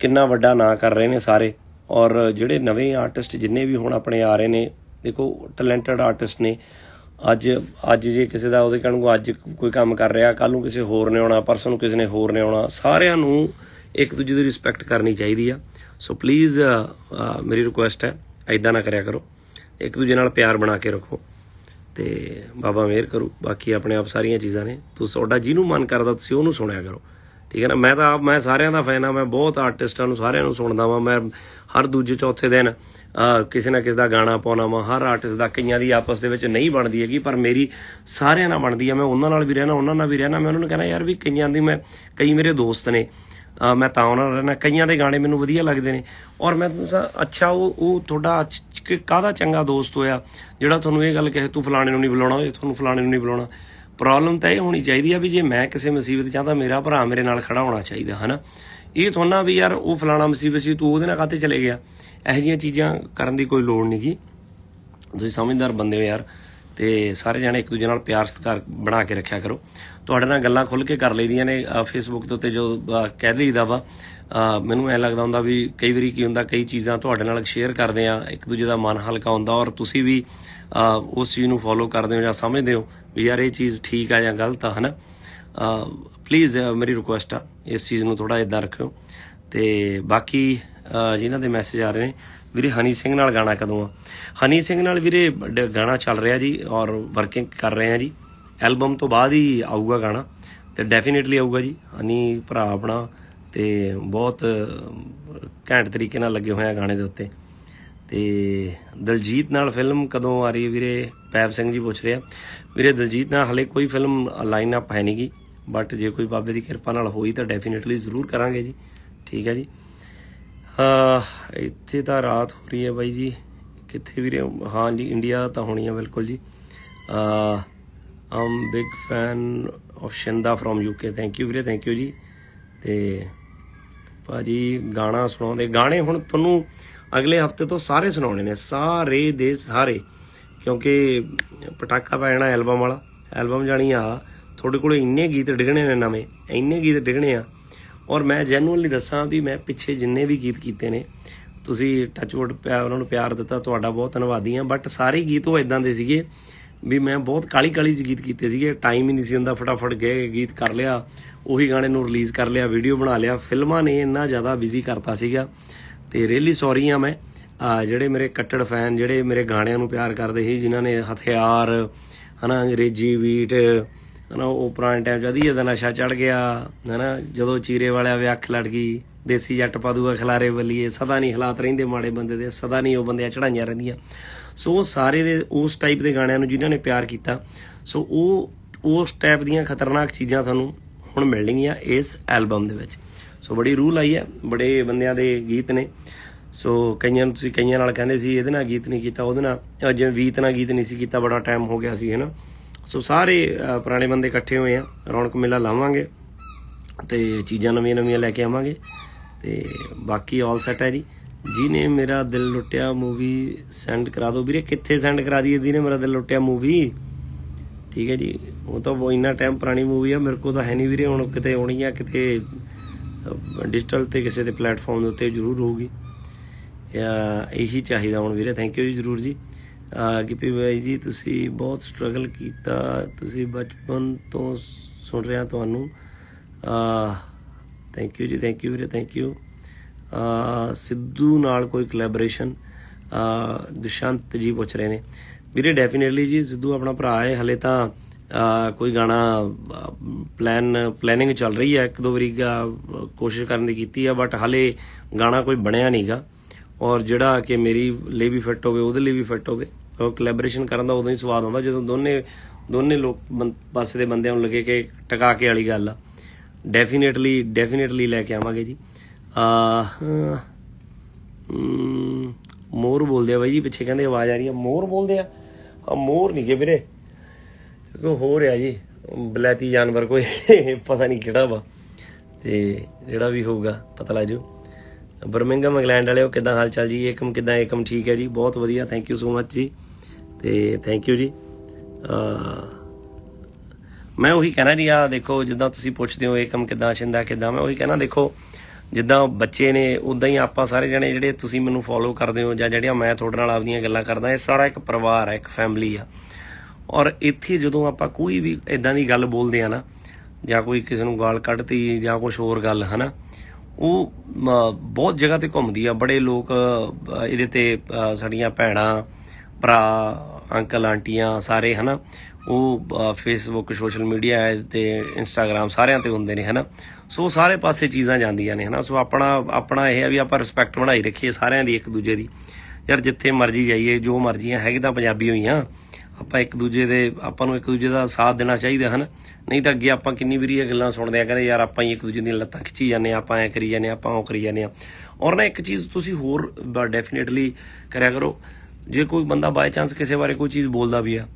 ਕਿੰਨਾ ਵੱਡਾ ਨਾਂ ਕਰ ਰਹੇ ਨੇ ਸਾਰੇ ਔਰ ਜਿਹੜੇ ਨਵੇਂ ਆਰਟਿਸਟ ਜਿੰਨੇ ਵੀ ਹੁਣ ਆਪਣੇ ਆ ਰਹੇ ਨੇ ਦੇਖੋ ਟੈਲੈਂਟਡ ਆਰਟਿਸਟ ਨੇ ਅੱਜ ਅੱਜ ਜੇ ਕਿਸੇ ਦਾ ਉਹਦੇ ਨੂੰ ਅੱਜ ਕੋਈ ਕੰਮ ਕਰ ਰਿਹਾ ਕੱਲ ਨੂੰ ਕਿਸੇ ਹੋਰ ਨੇ ਆਉਣਾ ਪਰਸ ਨੂੰ ਕਿਸੇ ਨੇ ਹੋਰ ਨੇ ਆਉਣਾ ਸਾਰਿਆਂ ਨੂੰ ਇੱਕ ਦੂਜੇ ਦੀ ਰਿਸਪੈਕਟ ਕਰਨੀ ਚਾਹੀਦੀ ਆ ਸੋ ਪਲੀਜ਼ ਮੇਰੀ ਰਿਕੁਐਸਟ ਹੈ ਐਦਾਂ ਨਾ ਕਰਿਆ ਕਰੋ ਇੱਕ ਦੂਜੇ ਨਾਲ ਪਿਆਰ ਬਣਾ ਕੇ ਰੱਖੋ ਤੇ ਬਾਬਾ ਮਿਹਰ ਕਰੂ ਬਾਕੀ ਆਪਣੇ ਆਪ ਸਾਰੀਆਂ ਚੀਜ਼ਾਂ ਨੇ ਤੁਸੀਂ ਤੁਹਾਡਾ ਜਿਹਨੂੰ ਮਨ ਕਰਦਾ ਤੁਸੀਂ ਉਹਨੂੰ ਸੁਣਿਆ ਕਰੋ ਠੀਕ ਹੈ ਨਾ ਮੈਂ ਤਾਂ ਆਪ ਮੈਂ ਸਾਰਿਆਂ ਦਾ ਫੈਨ ਆ ਮੈਂ ਬਹੁਤ ਆਰਟਿਸਟਾਂ ਨੂੰ ਸਾਰਿਆਂ ਨੂੰ ਸੁਣਦਾ ਵਾਂ ਮੈਂ ਹਰ ਦੂਜੇ ਚੌਥੇ ਦਿਨ ਕਿਸੇ ਨਾ ਕਿਸੇ ਦਾ ਗਾਣਾ ਪਾਉਣਾ ਵਾਂ ਹਰ ਆਰਟਿਸਟ ਦਾ ਕਈਆਂ ਦੀ ਆਪਸ ਦੇ ਵਿੱਚ ਨਹੀਂ ਬਣਦੀ ਹੈਗੀ ਪਰ ਮੇਰੀ ਸਾਰਿਆਂ ਨਾਲ ਬਣਦੀ ਆ ਮੈਂ ਉਹਨਾਂ ਨਾਲ ਵੀ ਰਹਿਣਾ ਉਹਨਾਂ ਨਾਲ ਵੀ ਰਹਿਣਾ ਮੈਂ ਉਹਨਾਂ ਨੂੰ ਕਹਿੰਦਾ ਯਾਰ ਵੀ ਕਈਆਂ ਦੀ ਮੈਂ ਕਈ ਮੇਰੇ ਦੋਸਤ ਨੇ ਮੈਂ ਤਾਂ ਉਹਨਾਂ ਨਾਲ ਰਹਿਣਾ ਕਈਆਂ ਦੇ ਗਾਣੇ ਮੈਨੂੰ ਵਧੀਆ ਲੱਗਦੇ ਨੇ ਔਰ ਮੈਂ ਅੱਛਾ ਉਹ ਉਹ ਤੁਹਾਡਾ ਕਾਹਦਾ ਚੰਗਾ ਦੋਸਤ ਹੋਇਆ ਜਿਹੜਾ ਤੁਹਾਨੂੰ ਇਹ ਗੱਲ ਕਹੇ ਤੂੰ ਫਲਾਣੇ ਨੂੰ ਨਹੀਂ ਬੁਲਾਉਣਾ ਇਹ ਤੁਹਾਨੂੰ ਫਲਾਣੇ ਨੂੰ ਨਹੀਂ ਬੁਲਾਉਣਾ ਪ੍ਰੋਬਲਮ ਤਾਂ ਇਹ ਹੋਣੀ ਚਾਹੀਦੀ ਆ ਵੀ ਜੇ ਮੈਂ ਕਿਸੇ ਮੁਸੀਬਤ ਚਾਹਦਾ ਮੇਰਾ ਭਰਾ ਮੇਰੇ ਨਾਲ ਖੜਾ ਹੋਣਾ ਚਾਹੀਦਾ ਹਨਾ ਇਹ ਤੁਹਾਨੂੰ ਵੀ ਯਾਰ ਉਹ ਫਲਾਣਾ ਮੁਸੀਬਤ ਸੀ ਤੂੰ ਉਹਦੇ ਨਾਲ ਕਾਤੇ ਚਲੇ ਗਿਆ ਇਹੋ ਜੀਆਂ ਚੀਜ਼ਾਂ ਕਰਨ ਦੀ ਕੋਈ ਲੋੜ ਨਹੀਂ ਨਹੀਂਗੀ ਤੁਸੀਂ ਸਮਝਦਾਰ ਬੰਦੇ ਹੋ ਯਾਰ ਤੇ ਸਾਰੇ ਜਣੇ ਇੱਕ ਦੂਜੇ ਨਾਲ ਪਿਆਰ ਸਤਿਕਾਰ ਬਣਾ ਕੇ ਰੱਖਿਆ ਕਰੋ ਤੁਹਾਡੇ ਨਾਲ ਗੱਲਾਂ ਖੁੱਲ ਕੇ ਕਰ ਲਈਦੀਆਂ ਨੇ ਫੇਸਬੁੱਕ ਤੇ ਉੱਤੇ ਜੋ ਕਹਿ ਲਈਦਾ ਵਾ ਮੈਨੂੰ ਐ ਲੱਗਦਾ ਹੁੰਦਾ ਵੀ ਕਈ ਵਾਰੀ ਕੀ ਹੁੰਦਾ ਕਈ ਚੀਜ਼ਾਂ ਤੁਹਾਡੇ ਨਾਲ ਸ਼ੇਅਰ ਕਰਦੇ ਆ ਇੱਕ ਦੂਜੇ ਦਾ ਮਨ ਹਲਕਾ ਹੁੰਦਾ ਔਰ ਤੁਸੀਂ ਵੀ ਉਸ ਚੀਜ਼ ਨੂੰ ਫੋਲੋ ਕਰਦੇ ਹੋ ਜਾਂ ਸਮਝਦੇ ਹੋ ਵੀ ਯਾਰ ਇਹ ਚੀਜ਼ ਠੀਕ ਆ ਜਾਂ ਗਲਤ ਆ ਹਨਾ ਪਲੀਜ਼ ਮੇਰੀ ਰਿਕੁਐਸਟ ਆ ਇਸ ਚੀਜ਼ ਨੂੰ ਥੋੜਾ ਇਦਾਂ ਰੱਖਿਓ ਤੇ ਬਾਕੀ ਜਿਨ੍ਹਾਂ ਦੇ ਮੈਸੇਜ ਆ ਰਹੇ ਨੇ ਵੀਰੇ ਹਨੀ ਸਿੰਘ ਨਾਲ ਗਾਣਾ ਕਦੋਂ ਆ ਹਨੀ ਸਿੰਘ ਨਾਲ ਵੀਰੇ ਗਾਣਾ ਚੱਲ ਰਿਹਾ ਜੀ ਔਰ ਵਰਕਿੰਗ ਕਰ ਰਹੇ ਆ ਜੀ ਐਲਬਮ ਤੋਂ ਬਾਅਦ ਹੀ ਆਊਗਾ ਗਾਣਾ ਤੇ ਡੈਫੀਨਿਟਲੀ ਆਊਗਾ ਜੀ ਹਨੀ ਭਰਾ ਆਪਣਾ ਤੇ ਬਹੁਤ ਘੈਂਟ ਤਰੀਕੇ ਨਾਲ ਲੱਗੇ ਹੋਏ ਆ ਗਾਣੇ ਦੇ ਉੱਤੇ ਤੇ ਦਲਜੀਤ ਨਾਲ ਫਿਲਮ ਕਦੋਂ ਆ ਰਹੀ ਹੈ ਵੀਰੇ ਪੈਪ ਸਿੰਘ ਜੀ ਪੁੱਛ ਰਿਹਾ ਵੀਰੇ ਦਲਜੀਤ ਨਾਲ ਹਲੇ ਕੋਈ ਫਿਲਮ ਲਾਈਨ ਅਪ ਹੈ ਨਹੀਂਗੀ ਬਟ ਜੇ ਕੋਈ ਬਾਬੇ ਦੀ ਕਿਰਪਾ ਨਾਲ ਹੋਈ ਤਾਂ ਡੈਫੀਨਿਟਲੀ ਜ਼ਰੂਰ ਕਰਾਂਗੇ ਜੀ ਠੀਕ ਹੈ ਜੀ ਇੱਥੇ ਤਾਂ ਰਾਤ ਹੋ ਰਹੀ ਹੈ ਬਾਈ ਜੀ ਕਿੱਥੇ ਵੀਰੇ ਹਾਂ ਜੀ ਇੰਡੀਆ ਤਾਂ ਹੋਣੀ ਹੈ ਬਿਲਕੁਲ ਜੀ ਆ I'm big fan of Shinda from UK thank you ਵੀਰੇ ਥੈਂਕ ਯੂ ਜੀ ਤੇ ਭਾਜੀ ਗਾਣਾ ਸੁਣਾਉਂਦੇ ਗਾਣੇ ਹੁਣ ਤੁਹਾਨੂੰ ਅਗਲੇ ਹਫਤੇ ਤੋਂ ਸਾਰੇ ਸੁਣਾਉਣੇ ਨੇ ਸਾਰੇ ਦੇ ਸਾਰੇ ਕਿਉਂਕਿ ਪਟਾਕਾ ਪੈਣਾ ਐਲਬਮ ਵਾਲਾ ਐਲਬਮ ਜਾਣੀ ਆ ਤੁਹਾਡੇ ਕੋਲ ਇੰਨੇ ਗੀਤ ਡਿਗਣੇ ਨੇ ਨਵੇਂ ਇੰਨੇ ਗੀਤ ਡਿਗਣੇ ਆ ਔਰ ਮੈਂ ਜੈਨੂਅਲੀ ਦੱਸਾਂ ਵੀ ਮੈਂ ਪਿੱਛੇ ਜਿੰਨੇ ਵੀ ਗੀਤ ਕੀਤੇ ਨੇ ਤੁਸੀਂ ਟੱਚਵੁੱਡ ਉਹਨਾਂ ਨੂੰ ਪਿਆਰ ਦਿੱਤਾ ਤੁਹਾਡਾ ਬਹੁਤ ਧੰਨਵਾਦੀ ਆ ਬਟ ਸਾਰੇ ਗੀਤ ਉਹ ਇਦਾਂ ਦੇ ਸੀਗੇ ਵੀ ਮੈਂ ਬਹੁਤ ਕਾਲੀ ਕਾਲੀ ਜੀ ਗੀਤ ਕੀਤੇ ਸੀਗੇ ਟਾਈਮ ਹੀ ਨਹੀਂ ਸੀ ਹੁੰਦਾ ਫਟਾਫਟ ਗਏ ਗੀਤ ਕਰ ਲਿਆ ਉਹੀ ਗਾਣੇ ਨੂੰ ਰਿਲੀਜ਼ ਕਰ ਲਿਆ ਵੀਡੀਓ ਬਣਾ ਲਿਆ ਫਿਲਮਾਂ ਨੇ ਇੰਨਾ ਜ਼ਿਆਦਾ ਬਿਜ਼ੀ ਕਰਤਾ ਸੀਗਾ ਤੇ ਰੀਲੀ ਸੌਰੀ ਆ ਮੈਂ ਜਿਹੜੇ ਮੇਰੇ ਕੱਟੜ ਫੈਨ ਜਿਹੜੇ ਮੇਰੇ ਗਾਣਿਆਂ ਨੂੰ ਪਿਆਰ ਕਰਦੇ ਸੀ ਜਿਨ੍ਹਾਂ ਨੇ ਹਥਿਆਰ ਹਨਾ ਅੰਗਰੇਜ਼ੀ ਵੀਟ ਹਨਾ ਉਹ ਪੁਰਾਣੇ ਟਾਈਮ ਜਦ ਇਹਦਾ ਨਸ਼ਾ ਚੜ ਗਿਆ ਹਨਾ ਜਦੋਂ ਚੀਰੇ ਵਾਲਿਆ ਵੇ ਅੱਖ ਲੜ ਗਈ ਦੇਸੀ ਜੱਟ ਪਾਦੂਆ ਖਲਾਰੇ ਬੱਲੀਏ ਸਦਾ ਨਹੀਂ ਹਾਲਾਤ ਰਹਿੰਦੇ ਮਾੜੇ ਬੰਦੇ ਦੇ ਸਦਾ ਨਹੀਂ ਉਹ ਬੰਦਿਆ ਚੜਾਈਆਂ ਰਹਿੰਦੀਆਂ ਸੋ ਸਾਰੇ ਦੇ ਉਸ ਟਾਈਪ ਦੇ ਗਾਣਿਆਂ ਨੂੰ ਜਿਨ੍ਹਾਂ ਨੇ ਪਿਆਰ ਕੀਤਾ ਸੋ ਉਹ ਉਸ ਟਾਈਪ ਦੀਆਂ ਖਤਰਨਾਕ ਚੀਜ਼ਾਂ ਤੁਹਾਨੂੰ ਹੁਣ ਮਿਲਣਗੀਆਂ ਇਸ ਐਲਬਮ ਦੇ ਵਿੱਚ ਸੋ ਬੜੀ ਰੂਹ ਲਾਈ ਹੈ ਬੜੇ ਬੰਦਿਆਂ ਦੇ ਗੀਤ ਨੇ ਸੋ ਕਈਆਂ ਨੂੰ ਤੁਸੀਂ ਕਈਆਂ ਨਾਲ ਕਹਿੰਦੇ ਸੀ ਇਹਦੇ ਨਾਲ ਗੀਤ ਨਹੀਂ ਕੀਤਾ ਉਹਦੇ ਨਾਲ ਜਿਵੇਂ ਵੀਤ ਨਾਲ ਗੀਤ ਨਹੀਂ ਸੀ ਕੀਤਾ ਬੜਾ ਟਾਈਮ ਹੋ ਗਿਆ ਸੀ ਹੈਨਾ ਸੋ ਸਾਰੇ ਪੁਰਾਣੇ ਬੰਦੇ ਇਕੱਠੇ ਹੋਏ ਆ ਰੌਣਕ ਮੇਲਾ ਲਾਵਾਂਗੇ ਤੇ ਚੀਜ਼ਾਂ ਨਵੀਆਂ-ਨਵੀਆਂ ਲੈ ਕੇ ਆਵਾਂਗੇ ਤੇ ਬਾਕੀ ਆਲ ਸੈਟ ਹੈ ਜੀ ਜਿਹਨੇ ਮੇਰਾ ਦਿਲ ਲੁੱਟਿਆ ਮੂਵੀ ਸੈਂਡ ਕਰਾ ਦਿਓ ਵੀਰੇ ਕਿੱਥੇ ਸੈਂਡ ਕਰਾ ਦਈਏ ਜਿਹਨੇ ਮੇਰਾ ਦਿਲ ਲੁੱਟਿਆ ਮੂਵੀ ਠੀਕ ਹੈ ਜੀ ਉਹ ਤਾਂ ਉਹ ਇੰਨਾ ਟਾਈਮ ਪੁਰਾਣੀ ਮੂਵੀ ਆ ਮੇਰੇ ਕੋਲ ਤਾਂ ਹੈ ਨਹੀਂ ਵੀਰੇ ਹੁਣ ਕਿਤੇ ਆਉਣੀ ਆ ਕਿਤੇ ਡਿਜੀਟਲ ਤੇ ਕਿਸੇ ਦੇ ਪਲੇਟਫਾਰਮ ਦੇ ਉੱਤੇ ਜ਼ਰੂਰ ਹੋਊਗੀ ਇਹੀ ਚਾਹੀਦਾ ਹੁਣ ਵੀਰੇ ਥੈਂਕ ਯੂ ਜੀ ਜ਼ਰੂਰ ਜੀ ਗਿੱਪੀ ਬਾਈ ਜੀ ਤੁਸੀਂ ਬਹੁਤ ਸਟਰਗਲ ਕੀਤਾ ਤੁਸੀਂ ਬਚਪਨ ਤੋਂ ਸੁਣ ਰਿਹਾ ਤੁਹਾਨੂੰ ਆ ਥੈਂਕ ਯੂ ਜੀ ਥੈਂਕ ਯੂ ਵੀਰੇ ਥੈਂਕ ਯੂ ਆ ਸਿੱਧੂ ਨਾਲ ਕੋਈ ਕੋਲੈਬੋਰੇਸ਼ਨ ਆ ਦਿਸ਼ਾਂਤ ਜੀ ਪੁੱਛ ਰਹੇ ਨੇ ਵੀਰੇ ਡੈਫੀਨਿਟਲੀ ਜੀ ਸਿੱਧੂ ਆਪਣਾ ਭਰਾ ਹੈ ਹਲੇ ਤਾਂ ਕੋਈ ਗਾਣਾ ਪਲਾਨ ਪਲੈਨਿੰਗ ਚੱਲ ਰਹੀ ਹੈ ਇੱਕ ਦੋ ਵਾਰੀ ਕੋਸ਼ਿਸ਼ ਕਰਨ ਦੀ ਕੀਤੀ ਆ ਬਟ ਹਲੇ ਗਾਣਾ ਕੋਈ ਬਣਿਆ ਨਹੀਂਗਾ ਔਰ ਜਿਹੜਾ ਕਿ ਮੇਰੀ ਲਈ ਵੀ ਫਿੱਟ ਹੋਵੇ ਉਹਦੇ ਲਈ ਵੀ ਫਿੱਟ ਹੋਵੇ ਉਹ ਕੋਲੈਬੋਰੇਸ਼ਨ ਕਰਨ ਦਾ ਉਦੋਂ ਹੀ ਸਵਾਦ ਆਉਂਦਾ ਜਦੋਂ ਦੋਨੇ ਦੋਨੇ ਲੋਕ ਪਾਸੇ ਦੇ ਬੰਦਿਆਂ ਨੂੰ ਲੱਗੇ ਕਿ ਟਕਾ ਕੇ ਵਾਲੀ ਗੱਲ ਆ ਡੈਫੀਨੇਟਲੀ ਡੈਫੀਨੇਟਲੀ ਲੈ ਕੇ ਆਵਾਂਗੇ ਜੀ ਆ ਮੋਰ ਬੋਲਦੇ ਆ ਬਾਈ ਜੀ ਪਿੱਛੇ ਕਹਿੰਦੇ ਆਵਾਜ਼ ਆ ਰਹੀ ਆ ਮੋਰ ਬੋਲਦੇ ਆ ਆ ਮੋਰ ਨਹੀਂ ਕਿ ਵੀਰੇ ਕੋ ਹੋ ਰਿਹਾ ਜੀ ਬਲੈਤੀ ਜਾਨਵਰ ਕੋਈ ਪਤਾ ਨਹੀਂ ਕਿਹੜਾ ਵਾ ਤੇ ਜਿਹੜਾ ਵੀ ਹੋਊਗਾ ਪਤਾ ਲੱਜੂ ਬਰਮਿੰਗਮ ਇੰਗਲੈਂਡ ਵਾਲਿਓ ਕਿਦਾਂ ਹਾਲ ਚਾਲ ਜੀ ਏਕਮ ਕਿਦਾਂ ਏਕਮ ਠੀਕ ਹੈ ਜੀ ਬਹੁਤ ਵਧੀਆ ਥੈਂਕ ਯੂ ਸੋ ਮਚ ਜੀ ਤੇ ਥੈਂਕ ਯੂ ਜੀ ਮੈਂ ਉਹੀ ਕਹਿਣਾ ਜੀ ਆ ਦੇਖੋ ਜਿੱਦਾਂ ਤੁਸੀਂ ਪੁੱਛਦੇ ਹੋ ਏਕਮ ਕਿਦਾਂ ਸ਼ਿੰਦਾ ਕਿਦਾਂ ਮੈਂ ਉਹੀ ਕਹਿਣਾ ਦੇਖੋ ਜਿੱਦਾਂ ਬੱਚੇ ਨੇ ਉਦਾਂ ਹੀ ਆਪਾਂ ਸਾਰੇ ਜਣੇ ਜਿਹੜੇ ਤੁਸੀਂ ਮੈਨੂੰ ਫੋਲੋ ਕਰਦੇ ਹੋ ਜਾਂ ਜਿਹੜੀਆਂ ਮੈਂ ਤੁਹਾਡੇ ਨਾਲ ਆਪਦੀਆਂ ਗੱਲਾਂ ਕਰਦਾ ਇਹ ਸਾਰਾ ਇੱਕ ਪਰਿਵਾਰ ਹੈ ਇੱਕ ਫੈਮਿਲੀ ਆ ਔਰ ਇੱਥੇ ਜਦੋਂ ਆਪਾਂ ਕੋਈ ਵੀ ਇਦਾਂ ਦੀ ਗੱਲ ਬੋਲਦੇ ਆ ਨਾ ਜਾਂ ਕੋਈ ਕਿਸੇ ਨੂੰ ਗਾਲ ਕੱਢਤੀ ਜਾਂ ਕੁਝ ਹੋਰ ਗੱਲ ਹਨਾ ਉਹ ਬਹੁਤ ਜਗ੍ਹਾ ਤੇ ਘੁੰਮਦੀ ਆ ਬੜੇ ਲੋਕ ਇਹਦੇ ਤੇ ਸਾਡੀਆਂ ਭੈਣਾਂ ਭਰਾ ਅੰਕਲ ਆਂਟੀਆਂ ਸਾਰੇ ਹਨਾ ਉਹ ਫੇਸਬੁੱਕ ਸੋਸ਼ਲ ਮੀਡੀਆ ਤੇ ਇੰਸਟਾਗ੍ਰam ਸਾਰਿਆਂ ਤੇ ਹੁੰਦੇ ਨੇ ਹਨਾ ਸੋ ਸਾਰੇ ਪਾਸੇ ਚੀਜ਼ਾਂ ਜਾਂਦੀਆਂ ਨੇ ਹਨਾ ਸੋ ਆਪਣਾ ਆਪਣਾ ਇਹ ਆ ਵੀ ਆਪਾਂ ਰਿਸਪੈਕਟ ਬਣਾਈ ਰੱਖੀਏ ਸਾਰਿਆਂ ਦੀ ਇੱਕ ਦੂਜੇ ਦੀ ਯਾਰ ਜਿੱਥੇ ਮਰਜ਼ੀ ਜਾਈਏ ਜੋ ਮਰਜ਼ੀ ਹੈਗੇ ਤਾਂ ਪੰਜਾਬੀ ਹੋਈਆਂ ਆਪਾਂ ਇੱਕ ਦੂਜੇ ਦੇ ਆਪਾਂ ਨੂੰ ਇੱਕ ਦੂਜੇ ਦਾ ਸਾਥ ਦੇਣਾ ਚਾਹੀਦਾ ਹਨ ਨਹੀਂ ਤਾਂ ਅੱਗੇ ਆਪਾਂ ਕਿੰਨੀ ਵਾਰੀ ਇਹ ਗੱਲਾਂ ਸੁਣਦੇ ਆ ਕਹਿੰਦੇ ਯਾਰ ਆਪਾਂ ਹੀ ਇੱਕ ਦੂਜੇ ਦੀਆਂ ਲੱਤਾਂ ਖਿੱਚੀ ਜਾਂਦੇ ਆ ਆਪਾਂ ਐ ਕਰੀ ਜਾਂਦੇ ਆ ਆਪਾਂ ਉਹ ਕਰੀ ਜਾਂਦੇ ਆ ਔਰ ਨਾ ਇੱਕ ਚੀਜ਼ ਤੁਸੀਂ ਹੋਰ ਡੈਫੀਨਿਟਲੀ ਕਰਿਆ ਕਰੋ ਜੇ ਕੋਈ ਬੰਦਾ ਬਾਈ ਚਾਂਸ ਕਿਸੇ ਬਾਰੇ ਕੋਈ ਚੀਜ਼ ਬੋਲਦਾ ਵੀ ਆ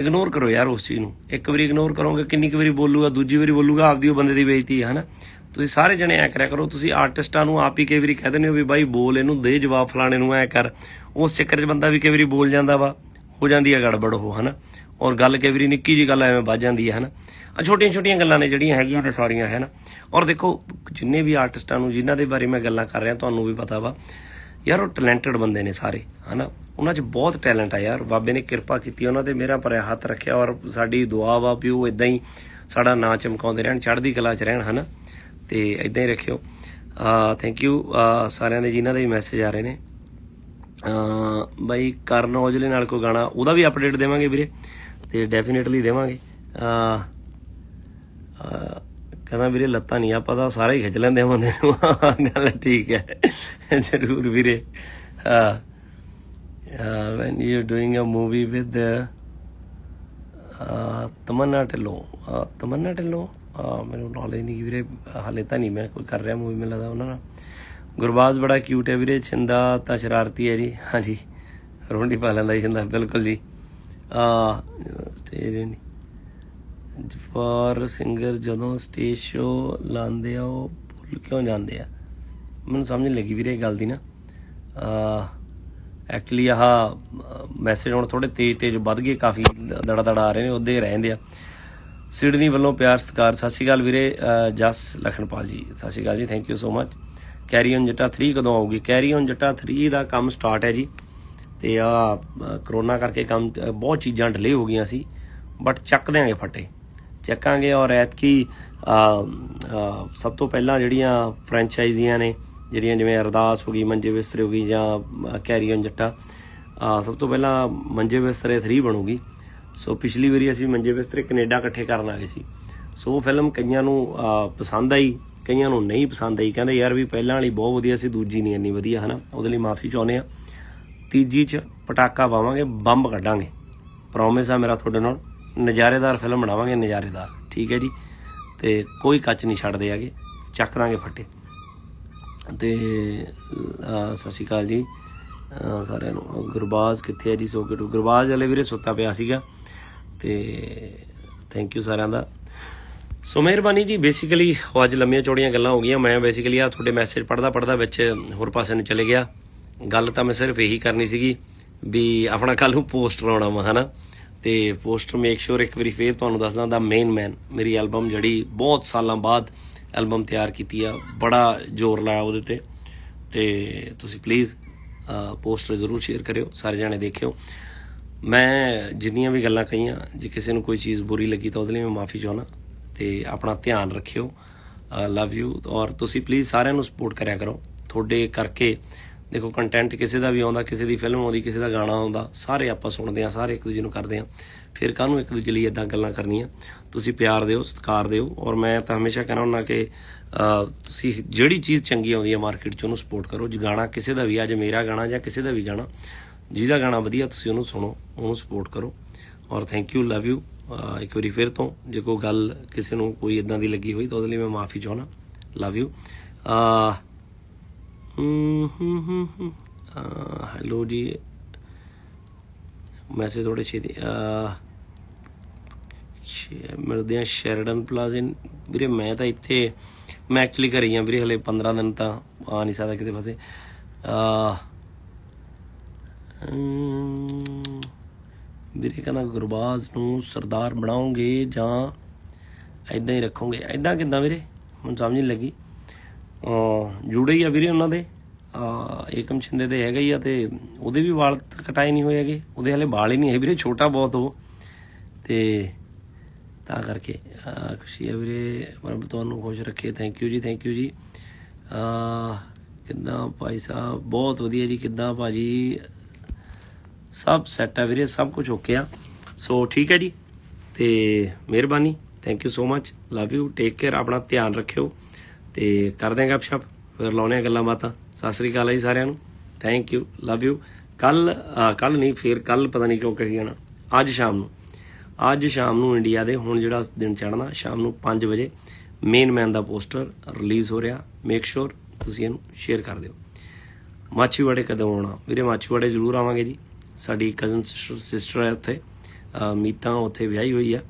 ਇਗਨੋਰ ਕਰੋ ਯਾਰ ਉਸ ਚੀਜ਼ ਨੂੰ ਇੱਕ ਵਾਰੀ ਇਗਨੋਰ ਕਰੋਗੇ ਕਿੰਨੀ ਕੁ ਵਾਰੀ ਬੋਲੂਗਾ ਦੂਜੀ ਵਾਰੀ ਬੋਲੂਗਾ ਆਪਦੀ ਉਹ ਬੰਦੇ ਦੀ ਬੇਇੱਜ਼ਤੀ ਹੈ ਹਨਾ ਤੁਸੀਂ ਸਾਰੇ ਜਣੇ ਐ ਕਰਿਆ ਕਰੋ ਤੁਸੀਂ ਆਰਟਿਸਟਾਂ ਨੂੰ ਆਪ ਹੀ ਕਈ ਵਾਰੀ ਕਹਿ ਦਿੰਦੇ ਹੋ ਵੀ ਬਾਈ ਬੋਲ ਇਹਨੂੰ ਦੇ ਜਵਾਬ ਫਲਾਣੇ ਨੂੰ ਐ ਕਰ ਉਸ ਚੱਕਰ 'ਚ ਬੰਦਾ ਵੀ ਕਈ ਵਾਰੀ ਬੋਲ ਜਾਂਦਾ ਵਾ ਹੋ ਜਾਂਦੀ ਹੈ ਗੜਬੜ ਉਹ ਹਨਾ ਔਰ ਗੱਲ ਕਈ ਨਿੱਕੀ ਜੀ ਗੱਲ ਐਵੇਂ ਵੱਜ ਜਾਂਦੀ ਹੈ ਹਨਾ ਆ ਛੋਟੀਆਂ ਛੋਟੀਆਂ ਗੱਲਾਂ ਨੇ ਜਿਹੜੀਆਂ ਹੈਗੀਆਂ ਨੇ ਸਾਰੀਆਂ ਹੈ ਨਾ ਔਰ ਦੇਖੋ ਜਿੰਨੇ ਵੀ ਆਰਟਿਸਟਾਂ ਨੂੰ ਜਿਨ੍ਹਾਂ ਦੇ ਬਾਰੇ ਮੈਂ ਗੱਲਾਂ ਕਰ ਰਿਹਾ ਤੁਹਾਨੂੰ ਵੀ ਪਤਾ ਵਾ ਯਾਰ ਉਹ ਟੈਲੈਂਟਡ ਬੰਦੇ ਨੇ ਸਾਰੇ ਹਨਾ ਉਹਨਾਂ 'ਚ ਬਹੁਤ ਟੈਲੈਂਟ ਆ ਯਾਰ ਬਾਬੇ ਨੇ ਕਿਰਪਾ ਕੀਤੀ ਉਹਨਾਂ ਤੇ ਮੇਰਾ ਪਰਿਆ ਹੱਥ ਰੱਖਿਆ ਔਰ ਸਾਡੀ ਦੁਆ ਵਾ ਵੀ ਉਹ ਇਦਾਂ ਹੀ ਸਾਡਾ ਨਾਂ ਚਮਕਾਉਂਦੇ ਰਹਿਣ ਚੜ੍ਹਦੀ ਕਲਾ 'ਚ ਰਹਿਣ ਹਨਾ ਤੇ ਇਦਾਂ ਹੀ ਰੱਖਿਓ ਆ ਥੈਂਕ ਯੂ ਸਾਰਿਆਂ ਦੇ ਜਿਨ੍ਹਾਂ ਦੇ ਮੈਸੇਜ ਆ ਰਹੇ ਨੇ ਬਾਈ ਕਰਨ ਔਜਲੇ ਨਾਲ ਕੋ ਗਾਣਾ ਉਹਦਾ ਵੀ ਅਪਡੇਟ ਦੇਵਾਂਗੇ ਵੀਰੇ ਤੇ ਡੈਫੀਨਿਟਲੀ ਦੇਵਾਂਗੇ ਆ ਕਹਿੰਦਾ ਵੀਰੇ ਲੱਤਾਂ ਨਹੀਂ ਆਪਾਂ ਤਾਂ ਸਾਰੇ ਹੀ ਖਿੱਚ ਲੈਂਦੇ ਆ ਬੰਦੇ ਨੂੰ ਗੱਲ ਠੀਕ ਹੈ ਜ਼ਰੂਰ ਵੀਰੇ ਆ when you doing a movie with a Tamanna Dhillon Tamanna Dhillon ਮੈਨੂੰ ਨੌਲੇਜ ਨਹੀਂ ਵੀਰੇ ਹਾਲੇ ਤਾਂ ਨਹੀਂ ਮੈਂ ਕੋਈ ਕਰ ਰਿਹਾ ਮੂਵੀ ਮਿਲਦਾ ਉਹਨਾਂ ਨਾਲ ਗੁਰਬਾਜ਼ ਬੜਾ ਕਿਊਟ ਹੈ ਵੀਰੇ ਛਿੰਦਾ ਤਾਂ ਸ਼ਰਾਰਤੀ ਹੈ ਜੀ ਹਾਂਜੀ ਰੋਂਡੀ ਪਾ ਲੈਂਦਾ ਛਿੰਦਾ ਬਿਲਕੁਲ ਜੀ ਆ ਸਟੇਜ ਨਹੀਂ ਜਫਰ ਸਿੰਗਰ ਜਦੋਂ ਸਟੇਜ ਸ਼ੋ ਲਾਉਂਦੇ ਆ ਉਹ ਭੁੱਲ ਕਿਉਂ ਜਾਂਦੇ ਆ ਮੈਨੂੰ ਸਮਝ ਨਹੀਂ ਲੱਗੀ ਵੀਰੇ ਇਹ ਗੱਲ ਦੀ ਨਾ ਆ ਐਕਚੁਅਲੀ ਆਹ ਮੈਸੇਜ ਹੁਣ ਥੋੜੇ ਤੇਜ਼ ਤੇਜ਼ ਵੱਧ ਗਏ ਕਾਫੀ ਦੜਾ ਦੜਾ ਆ ਰਹੇ ਨੇ ਉਹਦੇ ਰਹਿੰਦੇ ਆ ਸਿਡਨੀ ਵੱਲੋਂ ਪਿਆਰ ਸਤਿਕਾਰ ਸਤਿ ਸ਼੍ਰੀ ਅਕਾਲ ਵੀਰੇ ਜਸ ਲਖਨਪਾਲ ਜੀ ਸਤਿ ਸ਼੍ਰੀ ਅਕਾਲ ਜੀ thank you so much carry on Jatta 3 ਕਦੋਂ ਆਊਗੀ ਕੈਰੀ ਔਨ ਜੱਟਾ 3 ਦਾ ਕੰਮ ਸਟਾਰਟ ਹੈ ਜੀ ਤੇ ਆ ਕਰੋਨਾ ਕਰਕੇ ਕੰਮ ਬਹੁਤ ਚੀਜ਼ਾਂ ਡਿਲੇ ਹੋ ਗਈਆਂ ਸੀ ਬਟ ਚੱਕ ਦੇਾਂਗੇ ਫਟੇ ਚੱਕਾਂਗੇ ਔਰ ਐਤਕੀ ਸਭ ਤੋਂ ਪਹਿਲਾਂ ਜਿਹੜੀਆਂ ਫਰੈਂਚਾਈਜ਼ੀਆਂ ਨੇ ਜਿਹੜੀਆਂ ਜਿਵੇਂ ਅਰਦਾਸ ਹੋ ਗਈ ਮੰਜੇ ਵਿਸਤਰੇ ਹੋ ਗਈ ਜਾਂ ਕੈਰੀ ਔਨ ਜੱਟਾ ਸਭ ਤੋਂ ਪਹਿਲਾਂ ਮੰਜੇ ਵਿਸਤਰੇ 3 ਬਣੂਗੀ ਸੋ ਪਿਛਲੀ ਵਾਰੀ ਅਸੀਂ ਮੰਜੇ ਵਿਸਤਰੇ ਕੈਨੇਡਾ ਇਕੱਠੇ ਕਰਨ ਆ ਗਏ ਸੀ ਸੋ ਉਹ ਫਿਲਮ ਕਈਆਂ ਨੂੰ ਪਸੰਦ ਆਈ ਕਈਆਂ ਨੂੰ ਨਹੀਂ ਪਸੰਦ ਆਈ ਕਹਿੰਦੇ ਯਾਰ ਵੀ ਪਹਿਲਾਂ ਵਾਲੀ ਬਹੁਤ ਵਧੀਆ ਸੀ ਦੂਜੀ ਨਹੀਂ ਇੰਨੀ ਵਧੀਆ ਹਨਾ ਉਹਦੇ ਲਈ ਮਾਫੀ ਚਾਹੁੰਦੇ ਆ ਤੀਜੀ 'ਚ ਪਟਾਕਾ ਪਾਵਾਂਗੇ ਬੰਬ ਕੱਢਾਂਗੇ ਪ੍ਰੋਮਿਸ ਆ ਮੇਰਾ ਤੁਹਾਡੇ ਨਾਲ ਨਜ਼ਾਰੇਦਾਰ ਫਿਲਮ ਬਣਾਵਾਂਗੇ ਨਜ਼ਾਰੇਦਾਰ ਠੀਕ ਹੈ ਜੀ ਤੇ ਕੋਈ ਕੱਚ ਨਹੀਂ ਛੱਡਦੇ ਆਗੇ ਚੱਕ ਦਾਂਗੇ ਫੱਟੇ ਤੇ ਸਤਿ ਸ਼੍ਰੀ ਅਕਾਲ ਜੀ ਸਾਰਿਆਂ ਨੂੰ ਗੁਰਬਾਜ਼ ਕਿੱਥੇ ਹੈ ਜੀ ਸੋਕੇ ਟੂ ਗੁਰਬਾਜ਼ ਵਾਲੇ ਵੀਰੇ ਸੁੱਤਾ ਪਿਆ ਸੀਗਾ ਤੇ ਥੈਂਕ ਯੂ ਸਾਰਿਆਂ ਦਾ ਸੋ ਮਿਹਰਬਾਨੀ ਜੀ ਬੇਸਿਕਲੀ ਅੱਜ ਲੰਮੀਆਂ ਚੌੜੀਆਂ ਗੱਲਾਂ ਹੋ ਗਈਆਂ ਮੈਂ ਬੇਸਿਕਲੀ ਆ ਤੁਹਾਡੇ ਮੈਸੇਜ ਪੜਦਾ ਪੜਦਾ ਵਿੱਚ ਹੋਰ ਪਾਸੇ ਨੂੰ ਚਲੇ ਗਿਆ ਗੱਲ ਤਾਂ ਮੈਂ ਸਿਰਫ ਇਹੀ ਕਰਨੀ ਸੀਗੀ ਵੀ ਆਪਣਾ ਕੱਲ ਨੂੰ ਪੋਸਟਰ ਆਉਣਾ ਵਾ ਹਨਾ ਤੇ ਪੋਸਟਰ ਮੇਕ ਸ਼ੋਰ ਇੱਕ ਵਾਰੀ ਫੇਰ ਤੁਹਾਨੂੰ ਦੱਸਦਾ ਦਾ ਮੇਨ ਮੈਨ ਮੇਰੀ ਐਲਬਮ ਜਿਹੜੀ ਬਹੁਤ ਸਾਲਾਂ ਬਾਅਦ ਐਲਬਮ ਤਿਆਰ ਕੀਤੀ ਆ ਬੜਾ ਜ਼ੋਰ ਲਾਇਆ ਉਹਦੇ ਤੇ ਤੇ ਤੁਸੀਂ ਪਲੀਜ਼ ਪੋਸਟਰ ਜ਼ਰੂਰ ਸ਼ੇਅਰ ਕਰਿਓ ਸਾਰੇ ਜਾਣੇ ਦੇਖਿਓ ਮੈਂ ਜਿੰਨੀਆਂ ਵੀ ਗੱਲਾਂ ਕਹੀਆਂ ਜੇ ਕਿਸੇ ਨੂੰ ਕੋਈ ਚੀਜ਼ ਬੁਰੀ ਲੱਗੀ ਤਾਂ ਉਹਦੇ ਲਈ ਮੈਂ ਮਾਫੀ ਚਾਹਣਾ ਤੇ ਆਪਣਾ ਧਿਆਨ ਰੱਖਿਓ ਲਵ ਯੂ ਔਰ ਤੁਸੀਂ ਪਲੀਜ਼ ਸਾਰਿਆਂ ਨੂੰ ਸਪੋਰਟ ਕਰਿਆ ਕਰੋ ਤੁਹਾਡੇ ਕਰਕੇ ਦੇਖੋ ਕੰਟੈਂਟ ਕਿਸੇ ਦਾ ਵੀ ਆਉਂਦਾ ਕਿਸੇ ਦੀ ਫਿਲਮ ਆਉਂਦੀ ਕਿਸੇ ਦਾ ਗਾਣਾ ਆਉਂਦਾ ਸਾਰੇ ਆਪਾਂ ਸੁਣਦੇ ਆ ਸਾਰੇ ਇੱਕ ਦੂਜੇ ਨੂੰ ਕਰਦੇ ਆ ਫਿਰ ਕਾਹਨੂੰ ਇੱਕ ਦੂਜੇ ਲਈ ਇਦਾਂ ਗੱਲਾਂ ਕਰਨੀਆਂ ਤੁਸੀਂ ਪਿਆਰ ਦਿਓ ਸਤਿਕਾਰ ਦਿਓ ਔਰ ਮੈਂ ਤਾਂ ਹਮੇਸ਼ਾ ਕਹਿੰਦਾ ਹੁੰਦਾ ਕਿ ਤੁਸੀਂ ਜਿਹੜੀ ਚੀਜ਼ ਚੰਗੀ ਆਉਂਦੀ ਹੈ ਮਾਰਕੀਟ 'ਚ ਉਹਨੂੰ ਸਪੋਰਟ ਕਰੋ ਜੇ ਗਾਣਾ ਕਿਸੇ ਦਾ ਵੀ ਅੱਜ ਮੇਰਾ ਗਾਣਾ ਜਾਂ ਕਿਸੇ ਦਾ ਵੀ ਗਾਣਾ ਜਿਹਦਾ ਗਾਣਾ ਵਧੀਆ ਤੁਸੀਂ ਉਹਨੂੰ ਸੁਣੋ ਉਹਨੂੰ ਸਪੋਰਟ ਕਰੋ ਔਰ ਥੈਂਕ ਯੂ ਲਵ ਯੂ ਇੱਕ ਵਾਰੀ ਫਿਰ ਤੋਂ ਜੇ ਕੋਈ ਗੱਲ ਕਿਸੇ ਨੂੰ ਕੋਈ ਇਦਾਂ ਦੀ ਲੱਗੀ ਹੋਈ ਤਾਂ ਉਹਦੇ ਲਈ ਮੈਂ ਮਾਫੀ ਚਾਹਣਾ ਲਵ ਯੂ ਆ ਹੈਲੋ ਜੀ ਮੈਸੇਜ ਥੋੜੇ ਛੇ ਆ ਮਿਲਦੇ ਆ ਸ਼ੈਰਡਨ ਪਲਾਜ਼ਾ ਵੀਰੇ ਮੈਂ ਤਾਂ ਇੱਥੇ ਮੈਂ ਐਕਚੁਅਲੀ ਘਰੇ ਆ ਵੀਰੇ ਹਲੇ 15 ਦਿਨ ਤਾਂ ਆ ਨਹੀਂ ਸਕਦਾ ਕਿਤੇ ਫਸੇ ਆ ਵੀਰੇ ਕਹਿੰਦਾ ਗੁਰਬਾਜ਼ ਨੂੰ ਸਰਦਾਰ ਬਣਾਉਂਗੇ ਜਾਂ ਐਦਾਂ ਹੀ ਰੱਖੋਗੇ ਐਦਾਂ ਕਿਦਾਂ ਵੀਰੇ ਮੈਨੂੰ ਸਮਝ ਨਹੀਂ ਲੱਗੀ ਜੁੜੇ ਹੀ ਆ ਵੀਰੇ ਉਹਨਾਂ ਦੇ ਏਕਮ ਛਿੰਦੇ ਦੇ ਹੈਗਾ ਹੀ ਆ ਤੇ ਉਹਦੇ ਵੀ ਵਾਲ ਕਟਾਏ ਨਹੀਂ ਹੋਏ ਹੈਗੇ ਉਹਦੇ ਹਲੇ ਵਾਲ ਹੀ ਨਹੀਂ ਹੈ ਵੀਰੇ ਛੋਟਾ ਬਹੁਤ ਉਹ ਤੇ ਤਾਂ ਕਰਕੇ ਖੁਸ਼ੀ ਹੈ ਵੀਰੇ ਰੱਬ ਤੁਹਾਨੂੰ ਖੁਸ਼ ਰੱਖੇ ਥੈਂਕ ਯੂ ਜੀ ਥੈਂਕ ਯੂ ਜੀ ਆ ਕਿੰਨਾ ਭਾਈ ਸਾਹਿਬ ਬਹੁਤ ਵਧੀਆ ਜੀ ਕਿੰਨਾ ਭਾਜੀ ਸਭ ਸੈੱਟ ਆ ਵੀਰੇ ਸਭ ਕੁਝ ਓਕੇ ਆ ਸੋ ਠੀਕ ਹੈ ਜੀ ਤੇ ਮਿਹਰਬਾਨੀ thank you so much love you take care ਆਪਣਾ ਧਿਆਨ ਰੱਖਿਓ ਤੇ ਕਰਦੇ ਆਂ ਗੱਪਸ਼ਪ ਫਿਰ ਲਾਉਣੇ ਆ ਗੱਲਾਂ ਬਾਤਾਂ ਸਤਿ ਸ੍ਰੀ ਅਕਾਲ ਜੀ ਸਾਰਿਆਂ ਨੂੰ ਥੈਂਕ ਯੂ ਲਵ ਯੂ ਕੱਲ ਕੱਲ ਨਹੀਂ ਫਿਰ ਕੱਲ ਪਤਾ ਨਹੀਂ ਕਿਉਂ ਕਹੀ ਜਾਣਾ ਅੱਜ ਸ਼ਾਮ ਨੂੰ ਅੱਜ ਸ਼ਾਮ ਨੂੰ ਇੰਡੀਆ ਦੇ ਹੁਣ ਜਿਹੜਾ ਦਿਨ ਚੜਨਾ ਸ਼ਾਮ ਨੂੰ 5 ਵਜੇ ਮੇਨ ਮੈਨ ਦਾ ਪੋਸਟਰ ਰਿਲੀਜ਼ ਹੋ ਰਿਹਾ ਮੇਕ ਸ਼ੋਰ ਤੁਸੀਂ ਇਹਨੂੰ ਸ਼ੇਅਰ ਕਰ ਦਿਓ ਮਾਛੀਵਾੜੇ ਕਦੋਂ ਆਉਣਾ ਵੀਰੇ ਮਾਛੀਵਾੜੇ ਜ਼ਰੂਰ ਆਵਾਂਗੇ ਜੀ ਸਾਡੀ ਕਜ਼ਨ ਸਿਸਟਰ ਹੈ ਉੱਥੇ ਮੀਤਾ ਉੱਥੇ ਵਿਆਹੀ ਹੋਈ ਆ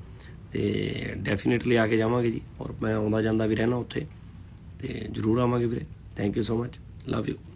ਤੇ ਡੈਫੀਨਿਟਲੀ ਆ ਕੇ ਜਾਵਾਂਗੇ ਜੀ ਔਰ ਮੈਂ ਆਉਂਦਾ ਜਾਂਦਾ ਵੀ ਰਹਿਣਾ ਉੱਥੇ ਤੇ ਜ਼ਰੂਰ ਆਵਾਂਗੇ ਵੀਰੇ thank you so much love you